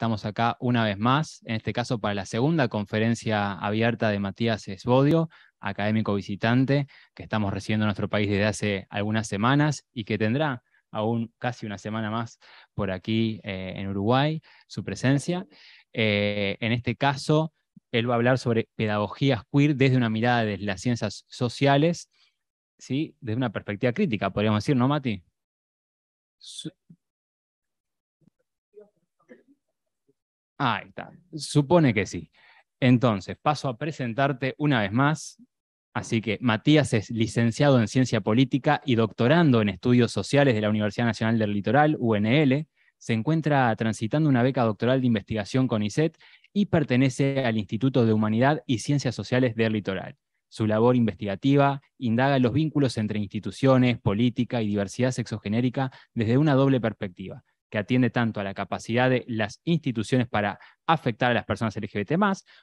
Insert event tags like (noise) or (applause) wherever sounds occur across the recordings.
Estamos acá una vez más, en este caso para la segunda conferencia abierta de Matías Esbodio, académico visitante, que estamos recibiendo en nuestro país desde hace algunas semanas y que tendrá aún casi una semana más por aquí eh, en Uruguay su presencia. Eh, en este caso, él va a hablar sobre pedagogías queer desde una mirada de las ciencias sociales, ¿sí? desde una perspectiva crítica, podríamos decir, ¿no, Mati? Ahí está. Supone que sí. Entonces, paso a presentarte una vez más. Así que Matías es licenciado en Ciencia Política y doctorando en Estudios Sociales de la Universidad Nacional del Litoral, UNL. Se encuentra transitando una beca doctoral de investigación con ISET y pertenece al Instituto de Humanidad y Ciencias Sociales del Litoral. Su labor investigativa indaga los vínculos entre instituciones, política y diversidad sexogenérica desde una doble perspectiva, que atiende tanto a la capacidad de las instituciones para afectar a las personas LGBT,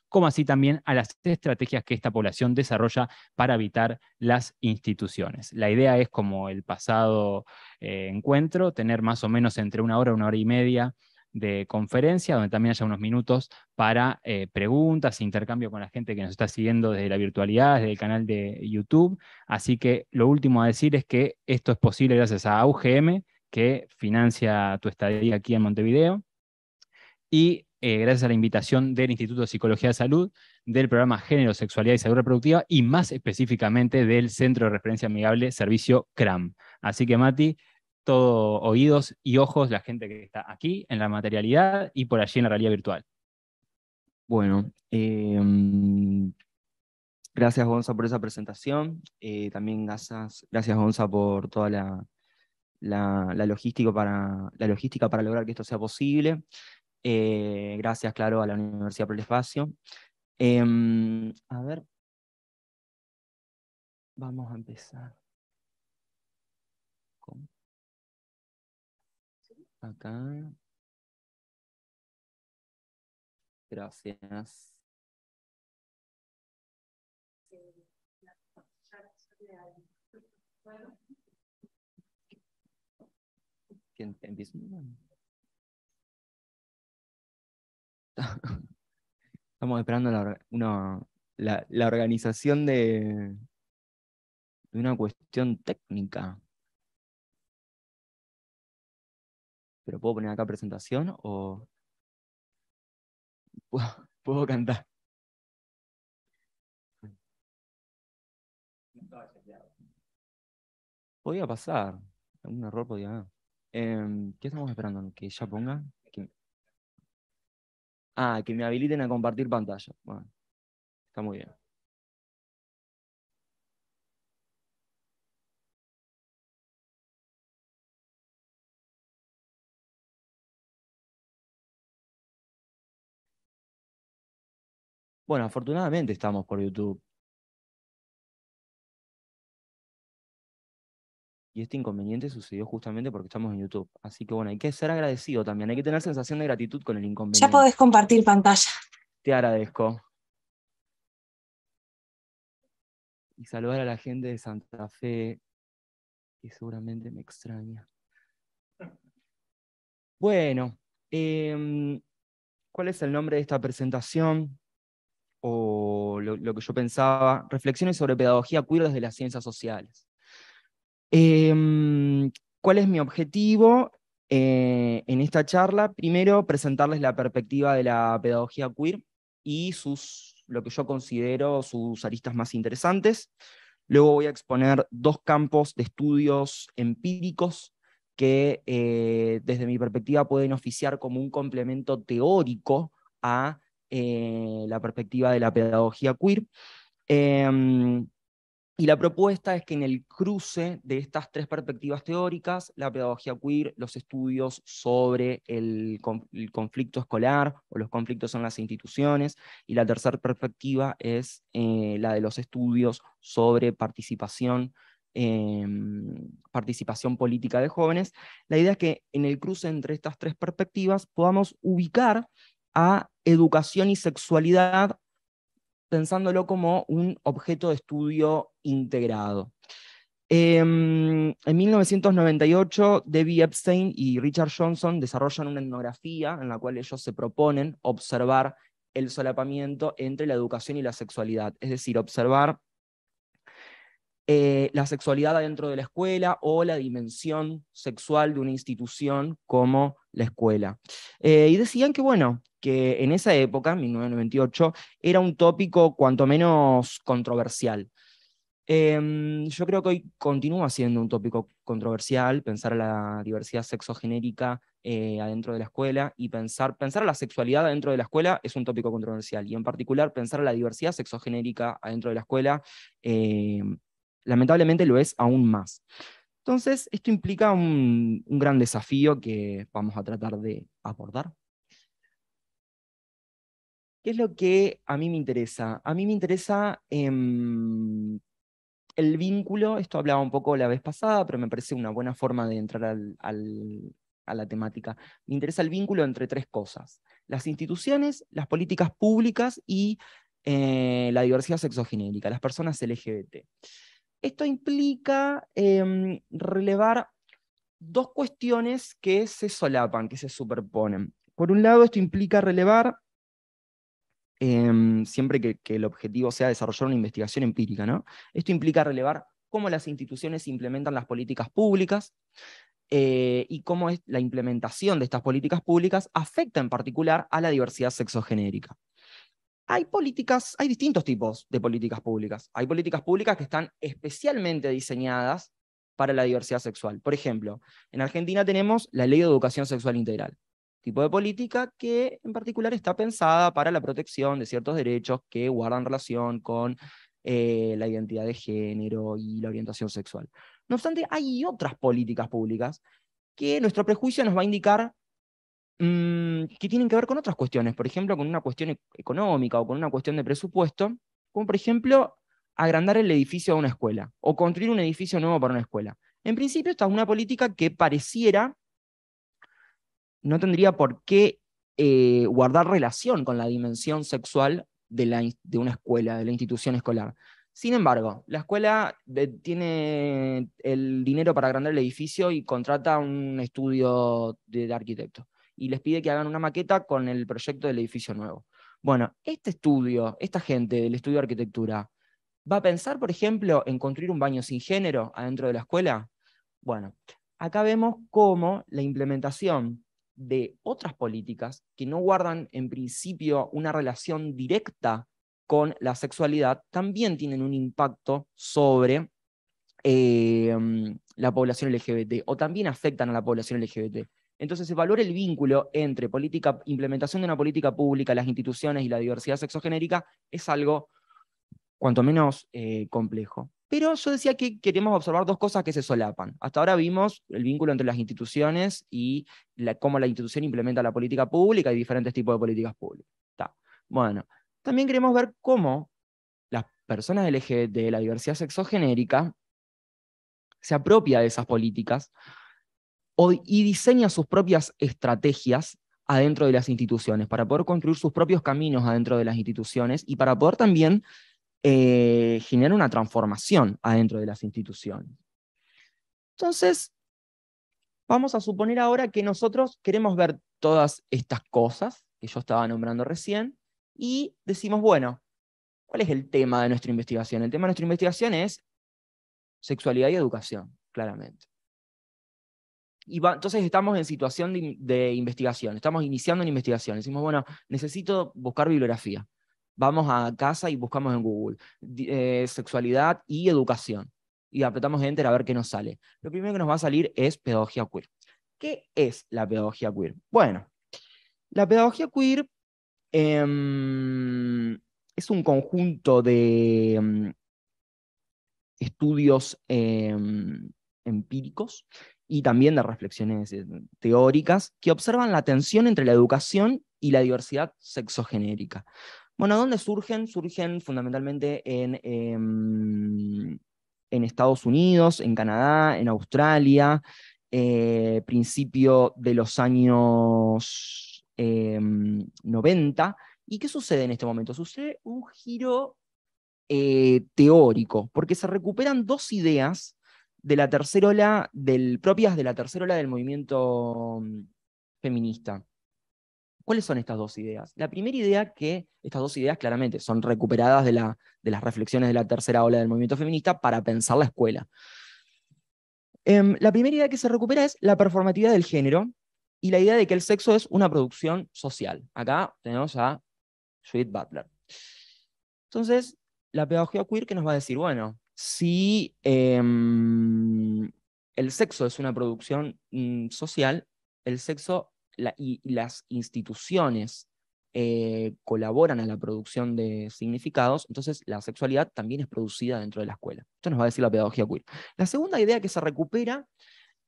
como así también a las estrategias que esta población desarrolla para evitar las instituciones. La idea es, como el pasado eh, encuentro, tener más o menos entre una hora, una hora y media de conferencia, donde también haya unos minutos para eh, preguntas, e intercambio con la gente que nos está siguiendo desde la virtualidad, desde el canal de YouTube. Así que lo último a decir es que esto es posible gracias a UGM, que financia tu estadía aquí en Montevideo. Y eh, gracias a la invitación del Instituto de Psicología de Salud, del programa Género, Sexualidad y Salud Reproductiva y más específicamente del Centro de Referencia Amigable Servicio CRAM. Así que Mati, todo oídos y ojos la gente que está aquí en la materialidad y por allí en la realidad virtual. Bueno, em, gracias Gonza por esa presentación, eh, también gracias, gracias Gonza por toda la la, logística para, la logística para lograr que esto sea posible. Eh, gracias, claro, a la Universidad por el espacio. Em, a ver. Vamos a empezar. Acá. Gracias. (laughs) Estamos esperando la, organización de, una cuestión técnica. ¿Pero puedo poner acá presentación o puedo, (laughs) puedo cantar? Podía pasar, algún error podía haber. Em, ¿Qué estamos esperando? ¿Que ya ponga? Ah, que me habiliten a compartir pantalla. Bueno, está muy bien. Bueno, afortunadamente estamos por YouTube. Y este inconveniente sucedió justamente porque estamos en YouTube. Así que bueno, hay que ser agradecido también, hay que tener sensación de gratitud con el inconveniente. Ya podés compartir pantalla. Te agradezco. Y saludar a la gente de Santa Fe, que seguramente me extraña. Bueno, em, ¿cuál es el nombre de esta presentación? O lo, que yo pensaba, reflexiones sobre pedagogía queer desde las ciencias sociales. Em, ¿Cuál es mi objetivo eh, en esta charla? Primero, presentarles la perspectiva de la pedagogía queer y sus, lo que yo considero sus aristas más interesantes. Luego voy a exponer dos campos de estudios empíricos que eh, desde mi perspectiva pueden oficiar como un complemento teórico a eh, la perspectiva de la pedagogía queer. Em, y la propuesta es que en el cruce de estas tres perspectivas teóricas, la pedagogía queer, los estudios sobre el, conflicto escolar o los conflictos en las instituciones, y la tercera perspectiva es eh, la de los estudios sobre participación, em, participación política de jóvenes, la idea es que en el cruce entre estas tres perspectivas podamos ubicar a educación y sexualidad pensándolo como un objeto de estudio integrado. Em, en 1998, Debbie Epstein y Richard Johnson desarrollan una etnografía en la cual ellos se proponen observar el solapamiento entre la educación y la sexualidad, es decir, observar eh, la sexualidad dentro de la escuela o la dimensión sexual de una institución como la escuela. Eh, y decían que, bueno, que en esa época, 1998, era un tópico cuanto menos controversial. Em, yo creo que hoy continúa siendo un tópico controversial pensar la diversidad sexogenérica dentro eh, adentro de la escuela y pensar, pensar la sexualidad dentro de la escuela es un tópico controversial y en particular pensar la diversidad sexogenérica adentro de la escuela eh, lamentablemente lo es aún más. Entonces, esto implica un gran desafío que vamos a tratar de abordar. ¿Qué es lo que a mí me interesa? A mí me interesa em, el vínculo, esto hablaba un poco la vez pasada, pero me parece una buena forma de entrar a la temática. Me interesa el vínculo entre tres cosas, las instituciones, las políticas públicas y eh, la diversidad sexogenérica, las personas LGBT. Esto implica em, relevar dos cuestiones que se solapan, que se superponen. Por un lado, esto implica relevar Em, siempre que, el objetivo sea desarrollar una investigación empírica. Esto implica relevar cómo las instituciones implementan las políticas públicas eh, y cómo es la implementación de estas políticas públicas afecta en particular a la diversidad sexogenérica. Hay políticas, hay distintos tipos de políticas públicas. Hay políticas públicas que están especialmente diseñadas para la diversidad sexual. Por ejemplo, en Argentina tenemos la Ley de Educación Sexual Integral tipo de política que en particular está pensada para la protección de ciertos derechos que guardan relación con eh, la identidad de género y la orientación sexual. No obstante, hay otras políticas públicas que nuestro prejuicio nos va a indicar mm, que tienen que ver con otras cuestiones, por ejemplo, con una cuestión económica o con una cuestión de presupuesto, como por ejemplo agrandar el edificio de una escuela o construir un edificio nuevo para una escuela. En principio, esta es una política que pareciera no tendría por qué eh, guardar relación con la dimensión sexual de, una escuela, de la institución escolar. Sin embargo, la escuela eh, tiene el dinero para agrandar el edificio y contrata un estudio de, de arquitecto y les pide que hagan una maqueta con el proyecto del edificio nuevo. Bueno, este estudio, esta gente del estudio de arquitectura, ¿va a pensar, por ejemplo, en construir un baño sin género adentro de la escuela? Bueno, acá vemos cómo la implementación de otras políticas que no guardan en principio una relación directa con la sexualidad, también tienen un impacto sobre eh, la población LGBT o también afectan a la población LGBT. Entonces, evaluar el vínculo entre política, implementación de una política pública, las instituciones y la diversidad sexogenérica es algo cuanto menos eh, complejo. Pero yo decía que queremos observar dos cosas que se solapan. Hasta ahora vimos el vínculo entre las instituciones y cómo la institución implementa la política pública y diferentes tipos de políticas públicas. Bueno, también queremos ver cómo las personas eje de la diversidad sexogenérica, se apropia de esas políticas y diseña sus propias estrategias adentro de las instituciones, para poder construir sus propios caminos adentro de las instituciones y para poder también eh, genera una transformación adentro de las instituciones. Entonces, vamos a suponer ahora que nosotros queremos ver todas estas cosas que yo estaba nombrando recién y decimos, bueno, ¿cuál es el tema de nuestra investigación? El tema de nuestra investigación es sexualidad y educación, claramente. Y entonces estamos en situación de, de, investigación, estamos iniciando una investigación. Decimos, bueno, necesito buscar bibliografía vamos a casa y buscamos en Google eh, sexualidad y educación y apretamos enter a ver qué nos sale. Lo primero que nos va a salir es pedagogía queer. ¿Qué es la pedagogía queer? Bueno, la pedagogía queer em, es un conjunto de em, estudios em, empíricos y también de reflexiones eh, teóricas que observan la tensión entre la educación y la diversidad sexogenérica. Bueno, ¿dónde surgen? Surgen fundamentalmente em, en, Estados Unidos, en Canadá, en Australia, eh, principio de los años 90. Em, ¿Y qué sucede en este momento? Sucede un giro eh, teórico, porque se recuperan dos ideas de la tercera ola, del, propias de la tercera ola del movimiento mm, feminista. ¿Cuáles son estas dos ideas? La primera idea que estas dos ideas claramente son recuperadas de, la, de las reflexiones de la tercera ola del movimiento feminista para pensar la escuela. Em, la primera idea que se recupera es la performatividad del género y la idea de que el sexo es una producción social. Acá tenemos a Judith Butler. Entonces, la pedagogía queer que nos va a decir, bueno, si em, el sexo es una producción mm, social, el sexo y las instituciones eh, colaboran a la producción de significados, entonces la sexualidad también es producida dentro de la escuela. Esto nos va a decir la pedagogía queer. La segunda idea que se recupera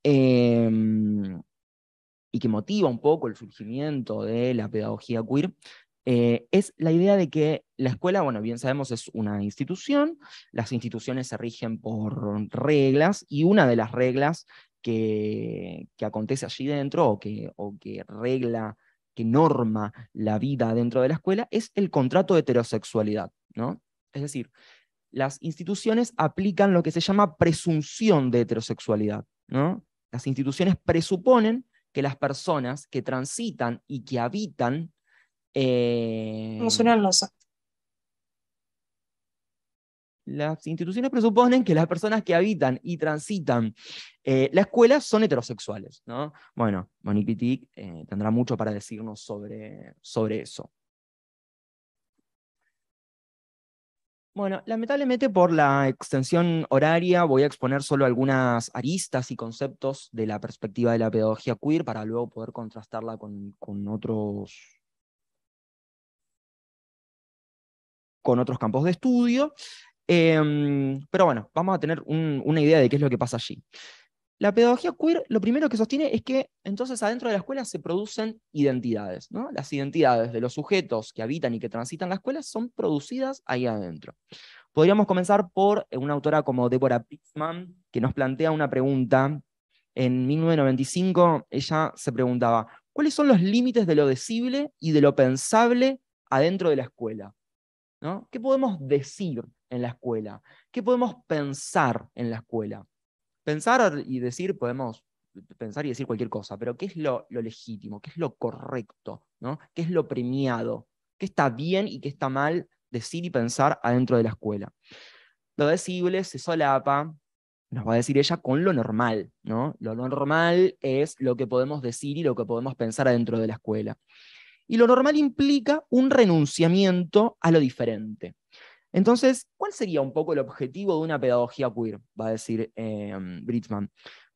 em, y que motiva un poco el surgimiento de la pedagogía queer eh, es la idea de que la escuela, bueno, bien sabemos, es una institución, las instituciones se rigen por reglas y una de las reglas que, acontece allí dentro o que, o que regla, que norma la vida dentro de la escuela, es el contrato de heterosexualidad. ¿no? Es decir, las instituciones aplican lo que se llama presunción de heterosexualidad. ¿no? Las instituciones presuponen que las personas que transitan y que habitan... no eh, las instituciones presuponen que las personas que habitan y transitan eh, la escuela son heterosexuales, ¿no? Bueno, Monique eh, tendrá mucho para decirnos sobre, sobre eso. Bueno, lamentablemente por la extensión horaria voy a exponer solo algunas aristas y conceptos de la perspectiva de la pedagogía queer para luego poder contrastarla con, otros con otros campos de estudio. Em, pero bueno, vamos a tener una idea de qué es lo que pasa allí. La pedagogía queer lo primero que sostiene es que entonces adentro de la escuela se producen identidades. Las identidades de los sujetos que habitan y que transitan la escuela son producidas ahí adentro. Podríamos comenzar por eh, una autora como Deborah Pitzman, que nos plantea una pregunta. En 1995 ella se preguntaba, ¿cuáles son los límites de lo decible y de lo pensable adentro de la escuela? ¿Qué podemos decir en la escuela? ¿Qué podemos pensar en la escuela? Pensar y decir, podemos pensar y decir cualquier cosa, pero ¿qué es lo, legítimo? ¿Qué es lo correcto? ¿no? ¿Qué es lo premiado? ¿Qué está bien y qué está mal decir y pensar adentro de la escuela? Lo decible se solapa, nos va a decir ella, con lo normal. ¿no? Lo normal es lo que podemos decir y lo que podemos pensar adentro de la escuela. Y lo normal implica un renunciamiento a lo diferente. Entonces, ¿cuál sería un poco el objetivo de una pedagogía queer? Va a decir eh,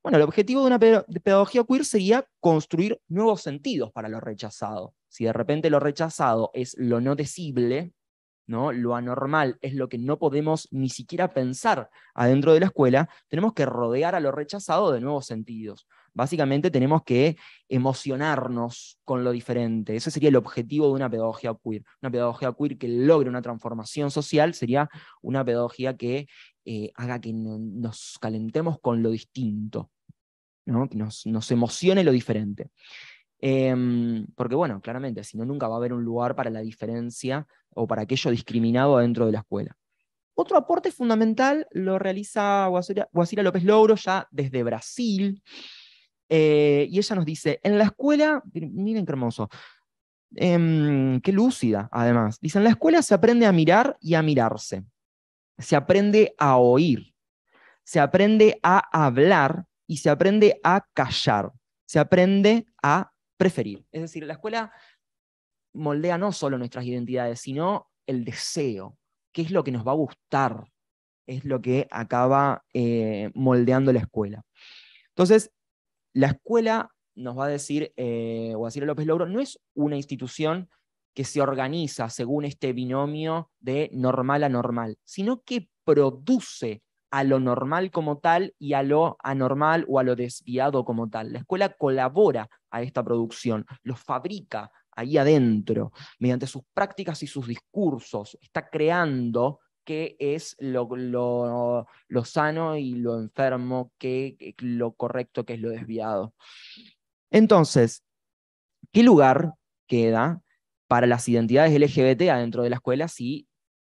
Bueno, el objetivo de una pedagogía queer sería construir nuevos sentidos para lo rechazado. Si de repente lo rechazado es lo no decible, ¿no? lo anormal es lo que no podemos ni siquiera pensar adentro de la escuela, tenemos que rodear a lo rechazado de nuevos sentidos. Básicamente tenemos que emocionarnos con lo diferente. Ese sería el objetivo de una pedagogía queer. Una pedagogía queer que logre una transformación social sería una pedagogía que eh, haga que nos calentemos con lo distinto, que nos, emocione lo diferente. Em, porque bueno, claramente, si no, nunca va a haber un lugar para la diferencia o para aquello discriminado dentro de la escuela. Otro aporte fundamental lo realiza Guasira, López Louro ya desde Brasil. Eh, y ella nos dice, en la escuela, miren qué hermoso, em, qué lúcida además, dice, en la escuela se aprende a mirar y a mirarse, se aprende a oír, se aprende a hablar y se aprende a callar, se aprende a preferir. Es decir, la escuela moldea no solo nuestras identidades, sino el deseo, qué es lo que nos va a gustar, es lo que acaba eh, moldeando la escuela. Entonces, la escuela, nos va a decir eh, a López lobro no es una institución que se organiza según este binomio de normal a normal, sino que produce a lo normal como tal y a lo anormal o a lo desviado como tal. La escuela colabora a esta producción, lo fabrica ahí adentro, mediante sus prácticas y sus discursos, está creando qué es lo, sano y lo enfermo, qué lo correcto, qué es lo desviado. Entonces, ¿qué lugar queda para las identidades LGBT adentro de la escuela si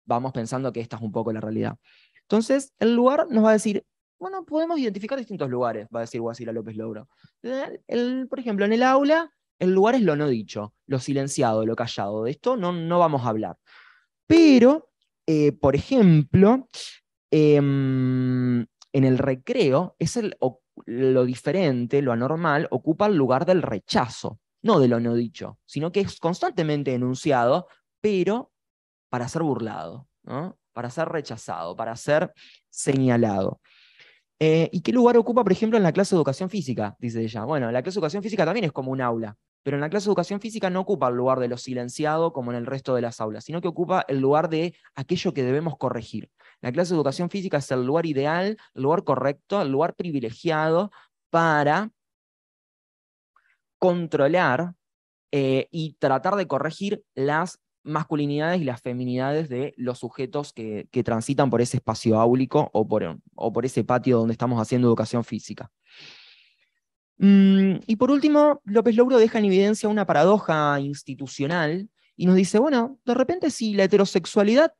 vamos pensando que esta es un poco la realidad? Entonces, el lugar nos va a decir, bueno, podemos identificar distintos lugares, va a decir Guasila López Lobro. por ejemplo, en el aula, el lugar es lo no dicho, lo silenciado, lo callado. De esto no, no vamos a hablar. Pero eh, por ejemplo, em, en el recreo es lo diferente, lo anormal, ocupa el lugar del rechazo, no de lo no dicho, sino que es constantemente enunciado, pero para ser burlado, para ser rechazado, para ser señalado. Eh, ¿Y qué lugar ocupa, por ejemplo, en la clase de educación física? Dice ella. Bueno, la clase de educación física también es como un aula, pero en la clase de educación física no ocupa el lugar de lo silenciado como en el resto de las aulas, sino que ocupa el lugar de aquello que debemos corregir. La clase de educación física es el lugar ideal, el lugar correcto, el lugar privilegiado para controlar eh, y tratar de corregir las masculinidades y las feminidades de los sujetos que, transitan por ese espacio áulico o por ese patio donde estamos haciendo educación física. Mm, y por último, López Louro deja en evidencia una paradoja institucional y nos dice, bueno, de repente si la heterosexualidad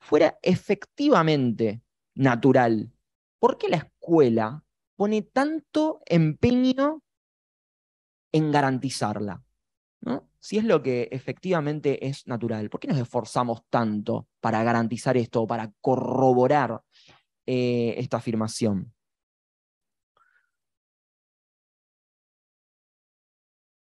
fuera efectivamente natural, ¿por qué la escuela pone tanto empeño en garantizarla? Si es lo que efectivamente es natural, ¿por qué nos esforzamos tanto para garantizar esto, para corroborar eh, esta afirmación?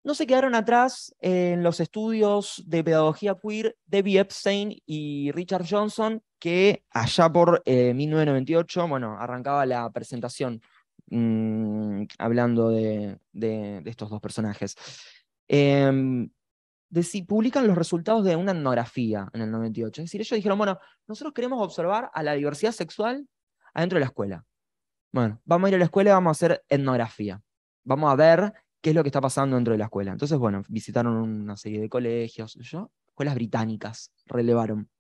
no se quedaron atrás en los estudios de pedagogía queer Debbie Epstein y Richard Johnson, que allá por 1998, eh, bueno, arrancaba la presentación mm, hablando de, estos dos personajes. Em, de si publican los resultados de una etnografía en el 98. Es decir, ellos dijeron, bueno, nosotros queremos observar a la diversidad sexual adentro de la escuela. Bueno, vamos a ir a la escuela y vamos a hacer etnografía. Vamos a ver qué es lo que está pasando dentro de la escuela. Entonces, bueno, visitaron una serie de colegios, escuelas británicas, relevaron.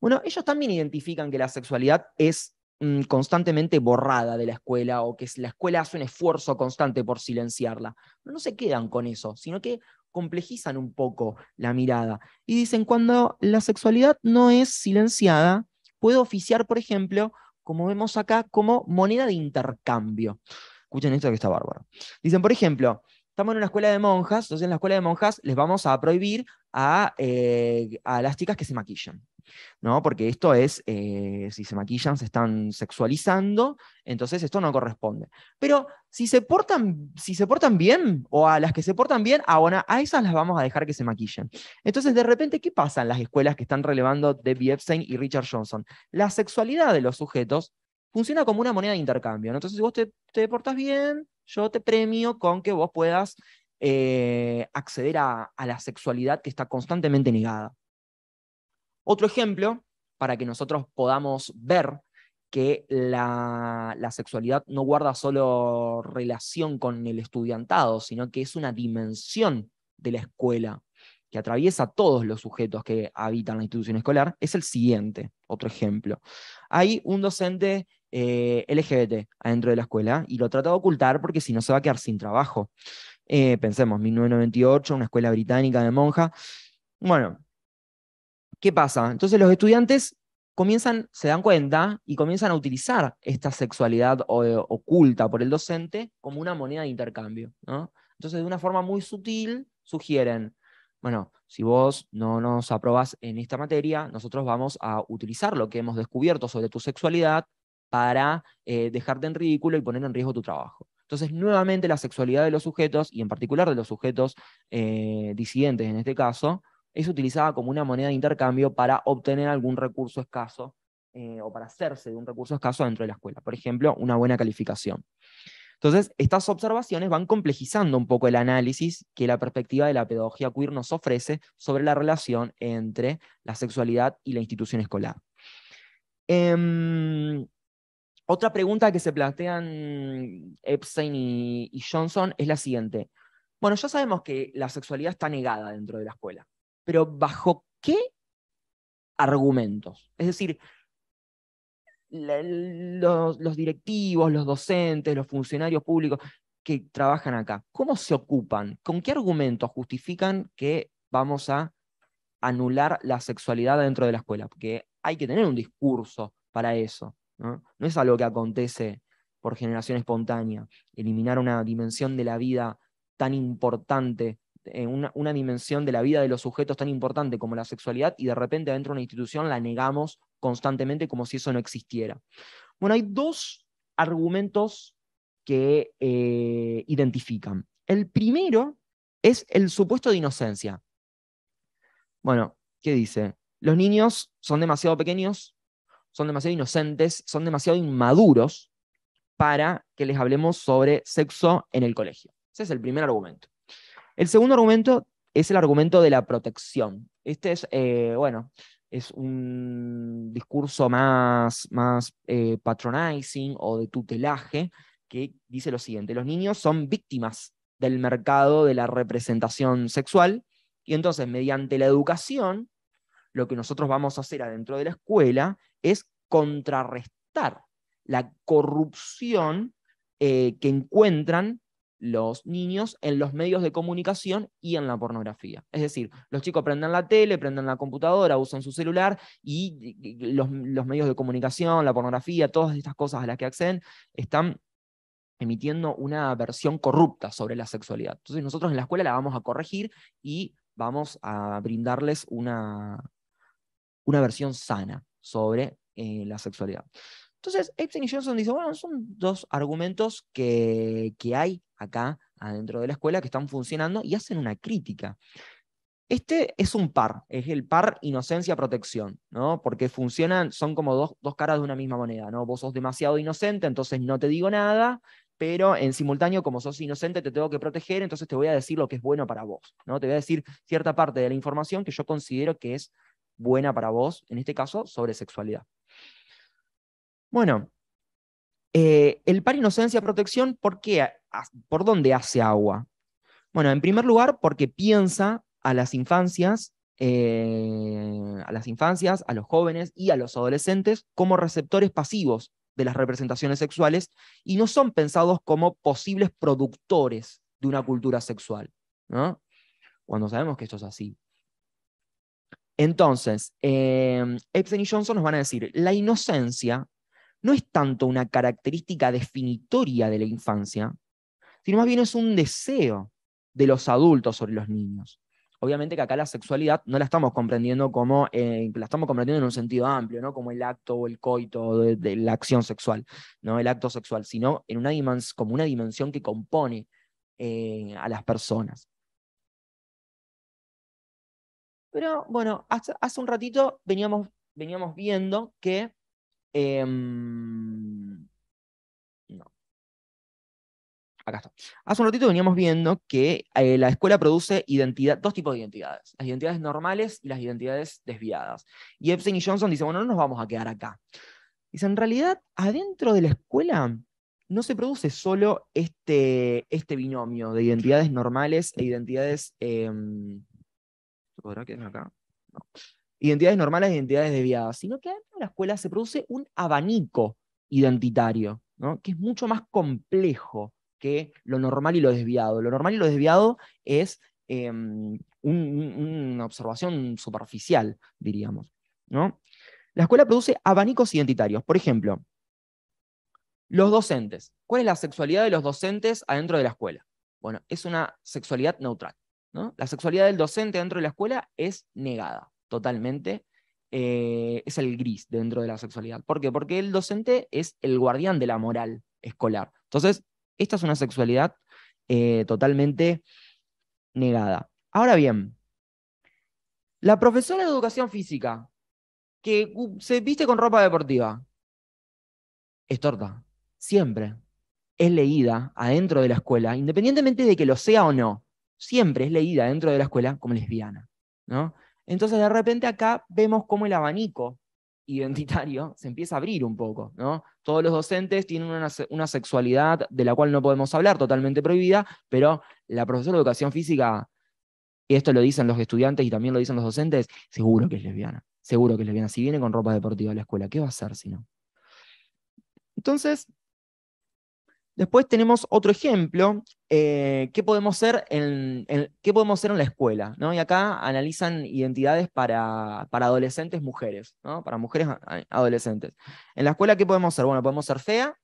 Bueno, ellos también identifican que la sexualidad es mm, constantemente borrada de la escuela o que la escuela hace un esfuerzo constante por silenciarla. no se quedan con eso, sino que complejizan un poco la mirada y dicen, cuando la sexualidad no es silenciada, puede oficiar, por ejemplo, como vemos acá, como moneda de intercambio. Escuchen esto que está bárbaro. Dicen, por ejemplo, estamos en una escuela de monjas, entonces en la escuela de monjas les vamos a prohibir a, eh, las chicas que se maquillan. ¿no? Porque esto es, eh, si se maquillan, se están sexualizando, entonces esto no corresponde. Pero si se portan, si se portan bien, o a las que se portan bien, ah, bueno, a esas las vamos a dejar que se maquillen. Entonces, de repente, ¿qué pasa en las escuelas que están relevando Debbie Epstein y Richard Johnson? La sexualidad de los sujetos funciona como una moneda de intercambio. Entonces, si vos te, te portás bien, yo te premio con que vos puedas eh, acceder a, la sexualidad que está constantemente negada. Otro ejemplo, para que nosotros podamos ver que la, la, sexualidad no guarda solo relación con el estudiantado, sino que es una dimensión de la escuela que atraviesa todos los sujetos que habitan la institución escolar, es el siguiente, otro ejemplo. Hay un docente eh, LGBT adentro de la escuela y lo trata de ocultar porque si no se va a quedar sin trabajo. Eh, pensemos, 1998, una escuela británica de monja. Bueno, ¿qué pasa? Entonces los estudiantes comienzan, se dan cuenta y comienzan a utilizar esta sexualidad oculta por el docente como una moneda de intercambio. Entonces, de una forma muy sutil, sugieren, bueno, si vos no nos aprobás en esta materia, nosotros vamos a utilizar lo que hemos descubierto sobre tu sexualidad para eh, dejarte en ridículo y poner en riesgo tu trabajo. Entonces, nuevamente, la sexualidad de los sujetos, y en particular de los sujetos eh, disidentes en este caso, es utilizada como una moneda de intercambio para obtener algún recurso escaso eh, o para hacerse de un recurso escaso dentro de la escuela. Por ejemplo, una buena calificación. Entonces, estas observaciones van complejizando un poco el análisis que la perspectiva de la pedagogía queer nos ofrece sobre la relación entre la sexualidad y la institución escolar. Em, otra pregunta que se plantean Epstein y, Johnson es la siguiente. Bueno, ya sabemos que la sexualidad está negada dentro de la escuela, pero ¿bajo qué argumentos? Es decir, los directivos, los docentes, los funcionarios públicos que trabajan acá, ¿cómo se ocupan? ¿Con qué argumentos justifican que vamos a anular la sexualidad dentro de la escuela? Porque hay que tener un discurso para eso. ¿no? es algo que acontece por generación espontánea. Eliminar una dimensión de la vida tan importante, eh, una, dimensión de la vida de los sujetos tan importante como la sexualidad, y de repente dentro de una institución la negamos constantemente como si eso no existiera. Bueno, hay dos argumentos que eh, identifican. El primero es el supuesto de inocencia. Bueno, ¿qué dice? Los niños son demasiado pequeños son demasiado inocentes, son demasiado inmaduros para que les hablemos sobre sexo en el colegio. Ese es el primer argumento. El segundo argumento es el argumento de la protección. Este es, eh, bueno, es un discurso más, más eh, patronizing o de tutelaje que dice lo siguiente, los niños son víctimas del mercado de la representación sexual y entonces mediante la educación lo que nosotros vamos a hacer adentro de la escuela es contrarrestar la corrupción eh, que encuentran los niños en los medios de comunicación y en la pornografía. Es decir, los chicos prenden la tele, prenden la computadora, usan su celular y los, los medios de comunicación, la pornografía, todas estas cosas a las que acceden, están emitiendo una versión corrupta sobre la sexualidad. Entonces nosotros en la escuela la vamos a corregir y vamos a brindarles una, una versión sana sobre eh, la sexualidad. Entonces, Epstein y Johnson dicen, bueno, son dos argumentos que, que hay acá adentro de la escuela que están funcionando y hacen una crítica. Este es un par, es el par inocencia-protección, ¿no? Porque funcionan, son como dos, dos, caras de una misma moneda, ¿no? Vos sos demasiado inocente, entonces no te digo nada, pero en simultáneo, como sos inocente, te tengo que proteger, entonces te voy a decir lo que es bueno para vos, ¿no? Te voy a decir cierta parte de la información que yo considero que es buena para vos, en este caso, sobre sexualidad. Bueno, eh, el par inocencia-protección, ¿por qué? ¿Por dónde hace agua? Bueno, en primer lugar, porque piensa a las infancias, eh, a las infancias, a los jóvenes y a los adolescentes como receptores pasivos de las representaciones sexuales y no son pensados como posibles productores de una cultura sexual. ¿no? Cuando sabemos que esto es así. Entonces, eh, Epstein y Johnson nos van a decir, la inocencia no es tanto una característica definitoria de la infancia, sino más bien es un deseo de los adultos sobre los niños. Obviamente que acá la sexualidad no la estamos comprendiendo como, eh, la estamos comprendiendo en un sentido amplio, ¿no? Como el acto o el coito de, la acción sexual, ¿no? El acto sexual, sino en una como una dimensión que compone eh, a las personas. Pero bueno, hace, un ratito veníamos, veníamos viendo que... Em, no. Acá está. Hace un ratito veníamos viendo que eh, la escuela produce identidad, dos tipos de identidades, las identidades normales y las identidades desviadas. Y Epstein y Johnson dicen, bueno, no nos vamos a quedar acá. Dice, en realidad, adentro de la escuela no se produce solo este, este binomio de identidades normales e identidades em, acá? Identidades normales e identidades desviadas, sino que dentro de la escuela se produce un abanico identitario, ¿no? que es mucho más complejo que lo normal y lo desviado. Lo normal y lo desviado es em, una observación superficial, diríamos. ¿no? La escuela produce abanicos identitarios. Por ejemplo, los docentes. ¿Cuál es la sexualidad de los docentes adentro de la escuela? Bueno, es una sexualidad neutral. La sexualidad del docente dentro de la escuela es negada totalmente. Eh, es el gris dentro de la sexualidad. ¿Por qué? Porque el docente es el guardián de la moral escolar. Entonces, esta es una sexualidad eh, totalmente negada. Ahora bien, la profesora de educación física que uh, se viste con ropa deportiva es torta, siempre. Es leída adentro de la escuela, independientemente de que lo sea o no siempre es leída dentro de la escuela como lesbiana. ¿no? Entonces de repente acá vemos cómo el abanico identitario se empieza a abrir un poco. ¿no? Todos los docentes tienen una, una sexualidad de la cual no podemos hablar, totalmente prohibida, pero la profesora de educación física, y esto lo dicen los estudiantes y también lo dicen los docentes, seguro que es lesbiana, seguro que es lesbiana. Si viene con ropa deportiva a la escuela, ¿qué va a hacer si no? Entonces, Después tenemos otro ejemplo, eh, ¿qué, podemos ser en, podemos en, la escuela? ¿no? Y acá analizan identidades para, para adolescentes mujeres, para mujeres adolescentes. En la escuela, ¿qué podemos ser? Bueno, podemos ser fea,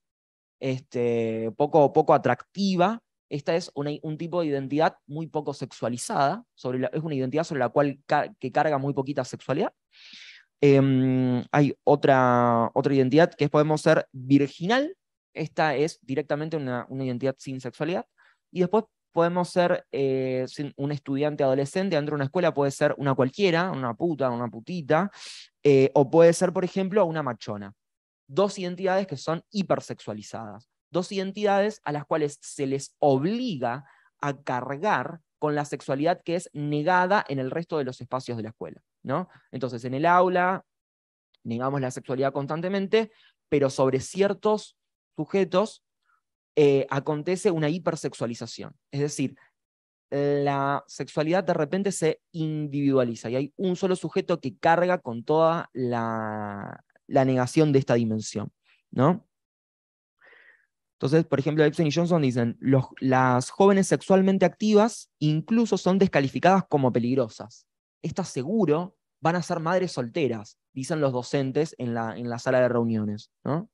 este, poco, poco atractiva. Esta es un tipo de identidad muy poco sexualizada, sobre es una identidad sobre la cual que carga muy poquita sexualidad. Em, hay otra, otra identidad que es podemos ser virginal, esta es directamente una, identidad sin sexualidad. Y después podemos ser eh, un estudiante adolescente dentro de una escuela, puede ser una cualquiera, una puta, una putita, eh, o puede ser, por ejemplo, una machona. Dos identidades que son hipersexualizadas, dos identidades a las cuales se les obliga a cargar con la sexualidad que es negada en el resto de los espacios de la escuela. ¿no? Entonces, en el aula negamos la sexualidad constantemente, pero sobre ciertos sujetos, eh, acontece una hipersexualización. Es decir, la sexualidad de repente se individualiza y hay un solo sujeto que carga con toda la, negación de esta dimensión. ¿no? Entonces, por ejemplo, Epstein y Johnson dicen, las jóvenes sexualmente activas incluso son descalificadas como peligrosas. Estas seguro van a ser madres solteras, dicen los docentes en la, en la sala de reuniones. ¿no?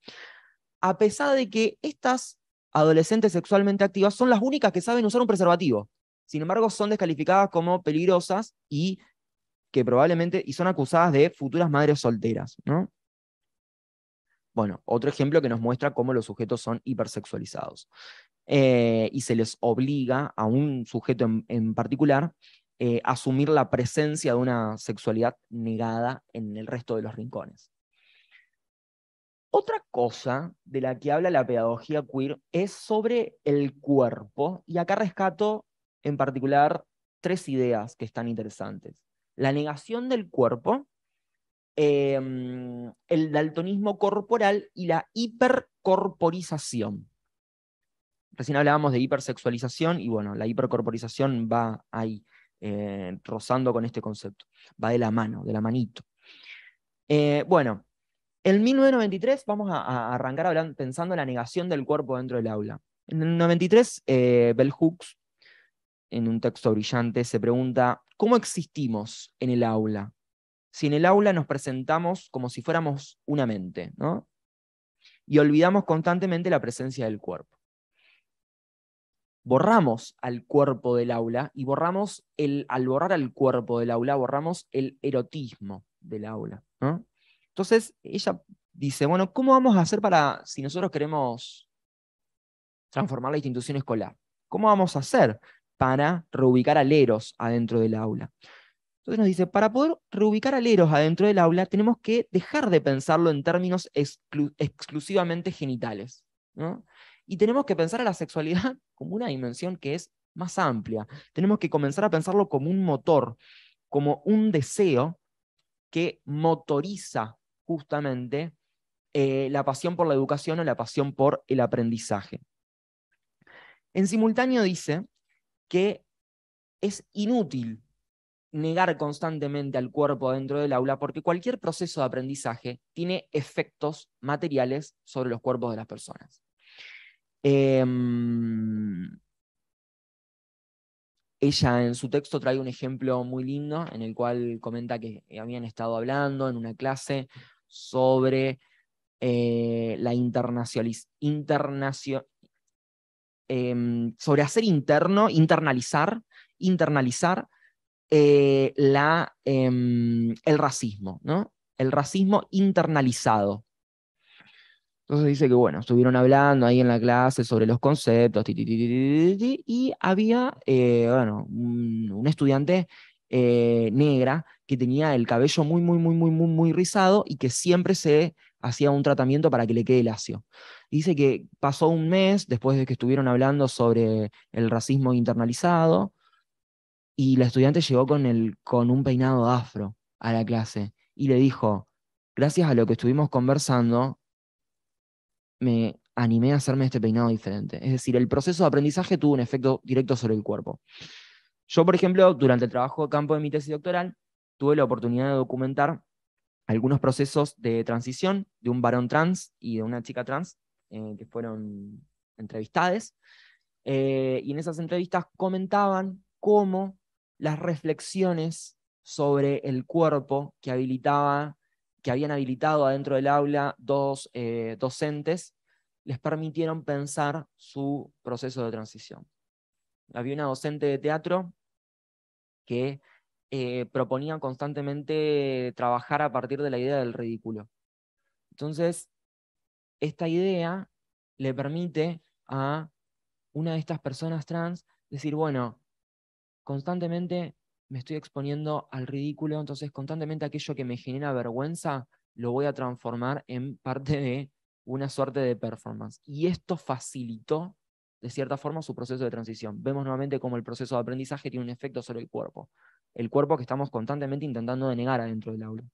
a pesar de que estas adolescentes sexualmente activas son las únicas que saben usar un preservativo. Sin embargo, son descalificadas como peligrosas y que probablemente y son acusadas de futuras madres solteras, Bueno, otro ejemplo que nos muestra cómo los sujetos son hipersexualizados. Eh, y se les obliga a un sujeto en, particular a eh, asumir la presencia de una sexualidad negada en el resto de los rincones. Otra cosa de la que habla la pedagogía queer es sobre el cuerpo, y acá rescato en particular tres ideas que están interesantes. La negación del cuerpo, em, el daltonismo corporal y la hipercorporización. Recién hablábamos de hipersexualización y bueno, la hipercorporización va ahí, eh, rozando con este concepto, va de la mano, de la manito. Eh, bueno, en 1993 vamos a, arrancar pensando en la negación del cuerpo dentro del aula. En el 93, eh, Bell Hooks, en un texto brillante, se pregunta, ¿cómo existimos en el aula? Si en el aula nos presentamos como si fuéramos una mente, ¿no? Y olvidamos constantemente la presencia del cuerpo. Borramos al cuerpo del aula y borramos el, al borrar al cuerpo del aula, borramos el erotismo del aula. ¿no? Entonces ella dice, bueno, ¿cómo vamos a hacer para, si nosotros queremos transformar la institución escolar, cómo vamos a hacer para reubicar aleros adentro del aula? Entonces nos dice, para poder reubicar aleros adentro del aula, tenemos que dejar de pensarlo en términos exclusivamente genitales. Y tenemos que pensar a la sexualidad (laughs) como una dimensión que es más amplia. Tenemos que comenzar a pensarlo como un motor, como un deseo que motoriza justamente eh, la pasión por la educación o la pasión por el aprendizaje. En simultáneo dice que es inútil negar constantemente al cuerpo dentro del aula porque cualquier proceso de aprendizaje tiene efectos materiales sobre los cuerpos de las personas. Eh, ella en su texto trae un ejemplo muy lindo en el cual comenta que eh, habían estado hablando en una clase sobre eh, la em, sobre hacer interno, internalizar, internalizar eh, la, em, el racismo, ¿no? El racismo internalizado. Entonces dice que, bueno, estuvieron hablando ahí en la clase sobre los conceptos, y había, eh, bueno, un, estudiante eh, negra que tenía el cabello muy, muy, muy, muy, muy, muy rizado y que siempre se hacía un tratamiento para que le quede lacio. Dice que pasó un mes después de que estuvieron hablando sobre el racismo internalizado y la estudiante llegó con, el, con un peinado afro a la clase y le dijo, gracias a lo que estuvimos conversando, me animé a hacerme este peinado diferente. Es decir, el proceso de aprendizaje tuvo un efecto directo sobre el cuerpo. Yo, por ejemplo, durante el trabajo de campo de mi tesis doctoral, tuve la oportunidad de documentar algunos procesos de transición de un varón trans y de una chica trans eh, que fueron entrevistadas. Eh, y en esas entrevistas comentaban cómo las reflexiones sobre el cuerpo que habilitaba que habían habilitado adentro del aula dos eh, docentes, les permitieron pensar su proceso de transición. Había una docente de teatro que eh, proponía constantemente trabajar a partir de la idea del ridículo. Entonces, esta idea le permite a una de estas personas trans decir, bueno, constantemente me estoy exponiendo al ridículo, entonces constantemente aquello que me genera vergüenza lo voy a transformar en parte de una suerte de performance. Y esto facilitó, de cierta forma, su proceso de transición. Vemos nuevamente cómo el proceso de aprendizaje tiene un efecto sobre el cuerpo, el cuerpo que estamos constantemente intentando denegar adentro del aula.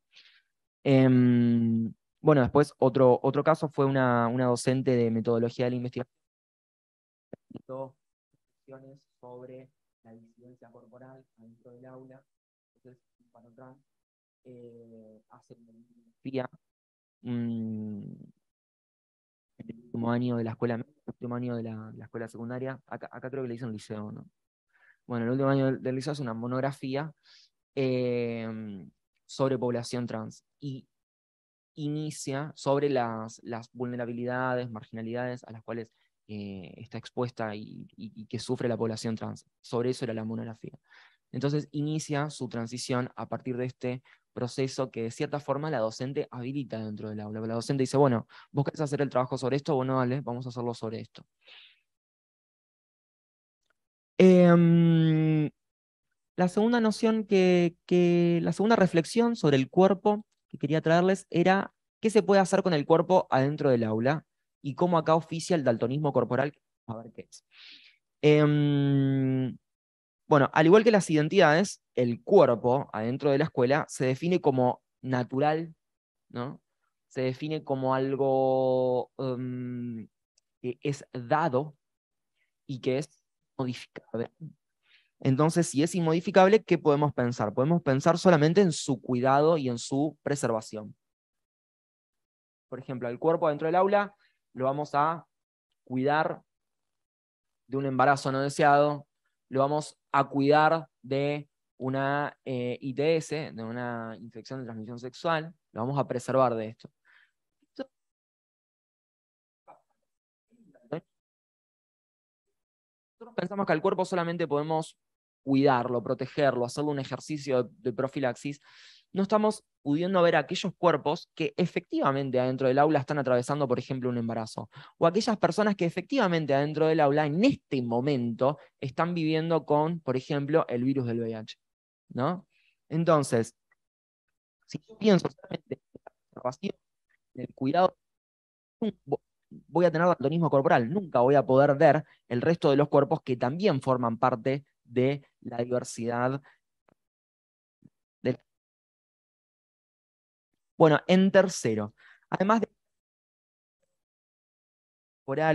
Em, bueno, después otro, otro caso fue una, una docente de metodología de la investigación sobre la disidencia corporal dentro del aula. Entonces, para trans eh, hace una monografía en el último año de la escuela, último año de la, escuela secundaria, acá, creo que le dicen liceo, ¿no? Bueno, el último año del, liceo es una monografía em, sobre población trans y inicia sobre las, las vulnerabilidades, marginalidades a las cuales eh, está expuesta y, que sufre la población trans. Sobre eso era la monografía. Entonces inicia su transición a partir de este proceso que de cierta forma la docente habilita dentro del aula. La docente dice, bueno, vos querés hacer el trabajo sobre esto, bueno, dale, vamos a hacerlo sobre esto. Em, la segunda noción que, que, la segunda reflexión sobre el cuerpo que quería traerles era qué se puede hacer con el cuerpo adentro del aula y cómo acá oficia el daltonismo corporal, a ver qué es. Em, bueno, al igual que las identidades, el cuerpo adentro de la escuela se define como natural, ¿no? Se define como algo em, que es dado y que es modificable. Entonces, si es inmodificable, ¿qué podemos pensar? Podemos pensar solamente en su cuidado y en su preservación. Por ejemplo, el cuerpo adentro del aula lo vamos a cuidar de un embarazo no deseado, lo vamos a cuidar de una eh, ITS, de una infección de transmisión sexual, lo vamos a preservar de esto. Nosotros pensamos que al cuerpo solamente podemos cuidarlo, protegerlo, hacerle un ejercicio de profilaxis no estamos pudiendo ver aquellos cuerpos que efectivamente adentro del aula están atravesando, por ejemplo, un embarazo, o aquellas personas que efectivamente adentro del aula en este momento están viviendo con, por ejemplo, el virus del VIH. ¿no? Entonces, si yo pienso en la observación, en el cuidado, voy a tener daltonismo corporal, nunca voy a poder ver el resto de los cuerpos que también forman parte de la diversidad Bueno, en tercero, además de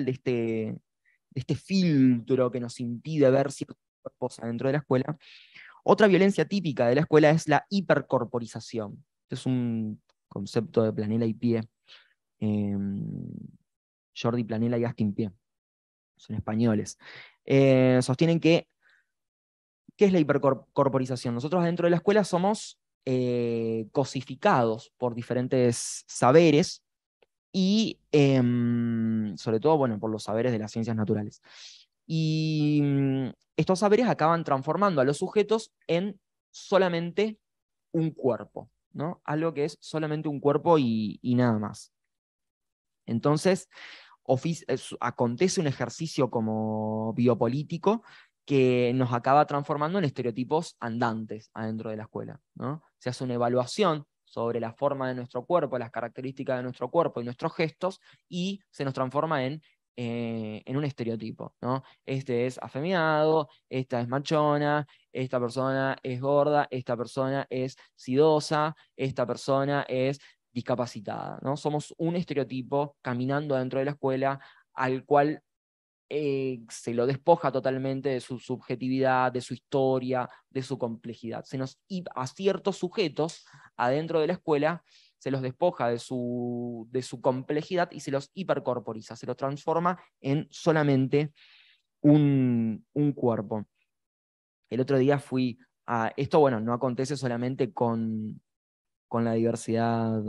de este, de este filtro que nos impide ver ciertas cosas dentro de la escuela, otra violencia típica de la escuela es la hipercorporización. Este es un concepto de Planela y Pie. Em, Jordi Planela y Astin Pie. Son españoles. Eh, sostienen que, ¿qué es la hipercorporización? Nosotros dentro de la escuela somos eh, cosificados por diferentes saberes y em, sobre todo, bueno, por los saberes de las ciencias naturales. Y mm, estos saberes acaban transformando a los sujetos en solamente un cuerpo, ¿no? Algo que es solamente un cuerpo y nada más. Entonces, eh, acontece un ejercicio como biopolítico que nos acaba transformando en estereotipos andantes adentro de la escuela. ¿no? Se hace una evaluación sobre la forma de nuestro cuerpo, las características de nuestro cuerpo y nuestros gestos, y se nos transforma en, eh, en un estereotipo. ¿no? Este es afeminado, esta es machona, esta persona es gorda, esta persona es sidosa, esta persona es discapacitada. ¿no? Somos un estereotipo caminando adentro de la escuela al cual eh, se lo despoja totalmente de su subjetividad, de su historia, de su complejidad. Se nos, a ciertos sujetos adentro de la escuela se los despoja de su, de su complejidad y se los hipercorporiza, se los transforma en solamente un, un cuerpo. El otro día fui a... Esto, bueno, no acontece solamente con, con la diversidad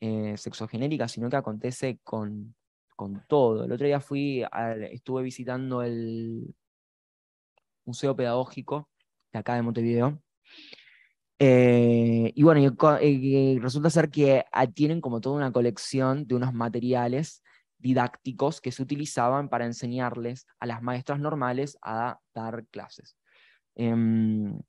eh, sexogenérica, sino que acontece con con todo. El otro día fui, estuve visitando el Museo Pedagógico de acá de Montevideo. Eh, y bueno, resulta ser que ah, tienen como toda una colección de unos materiales didácticos que se utilizaban para enseñarles a las maestras normales a dar clases. Em,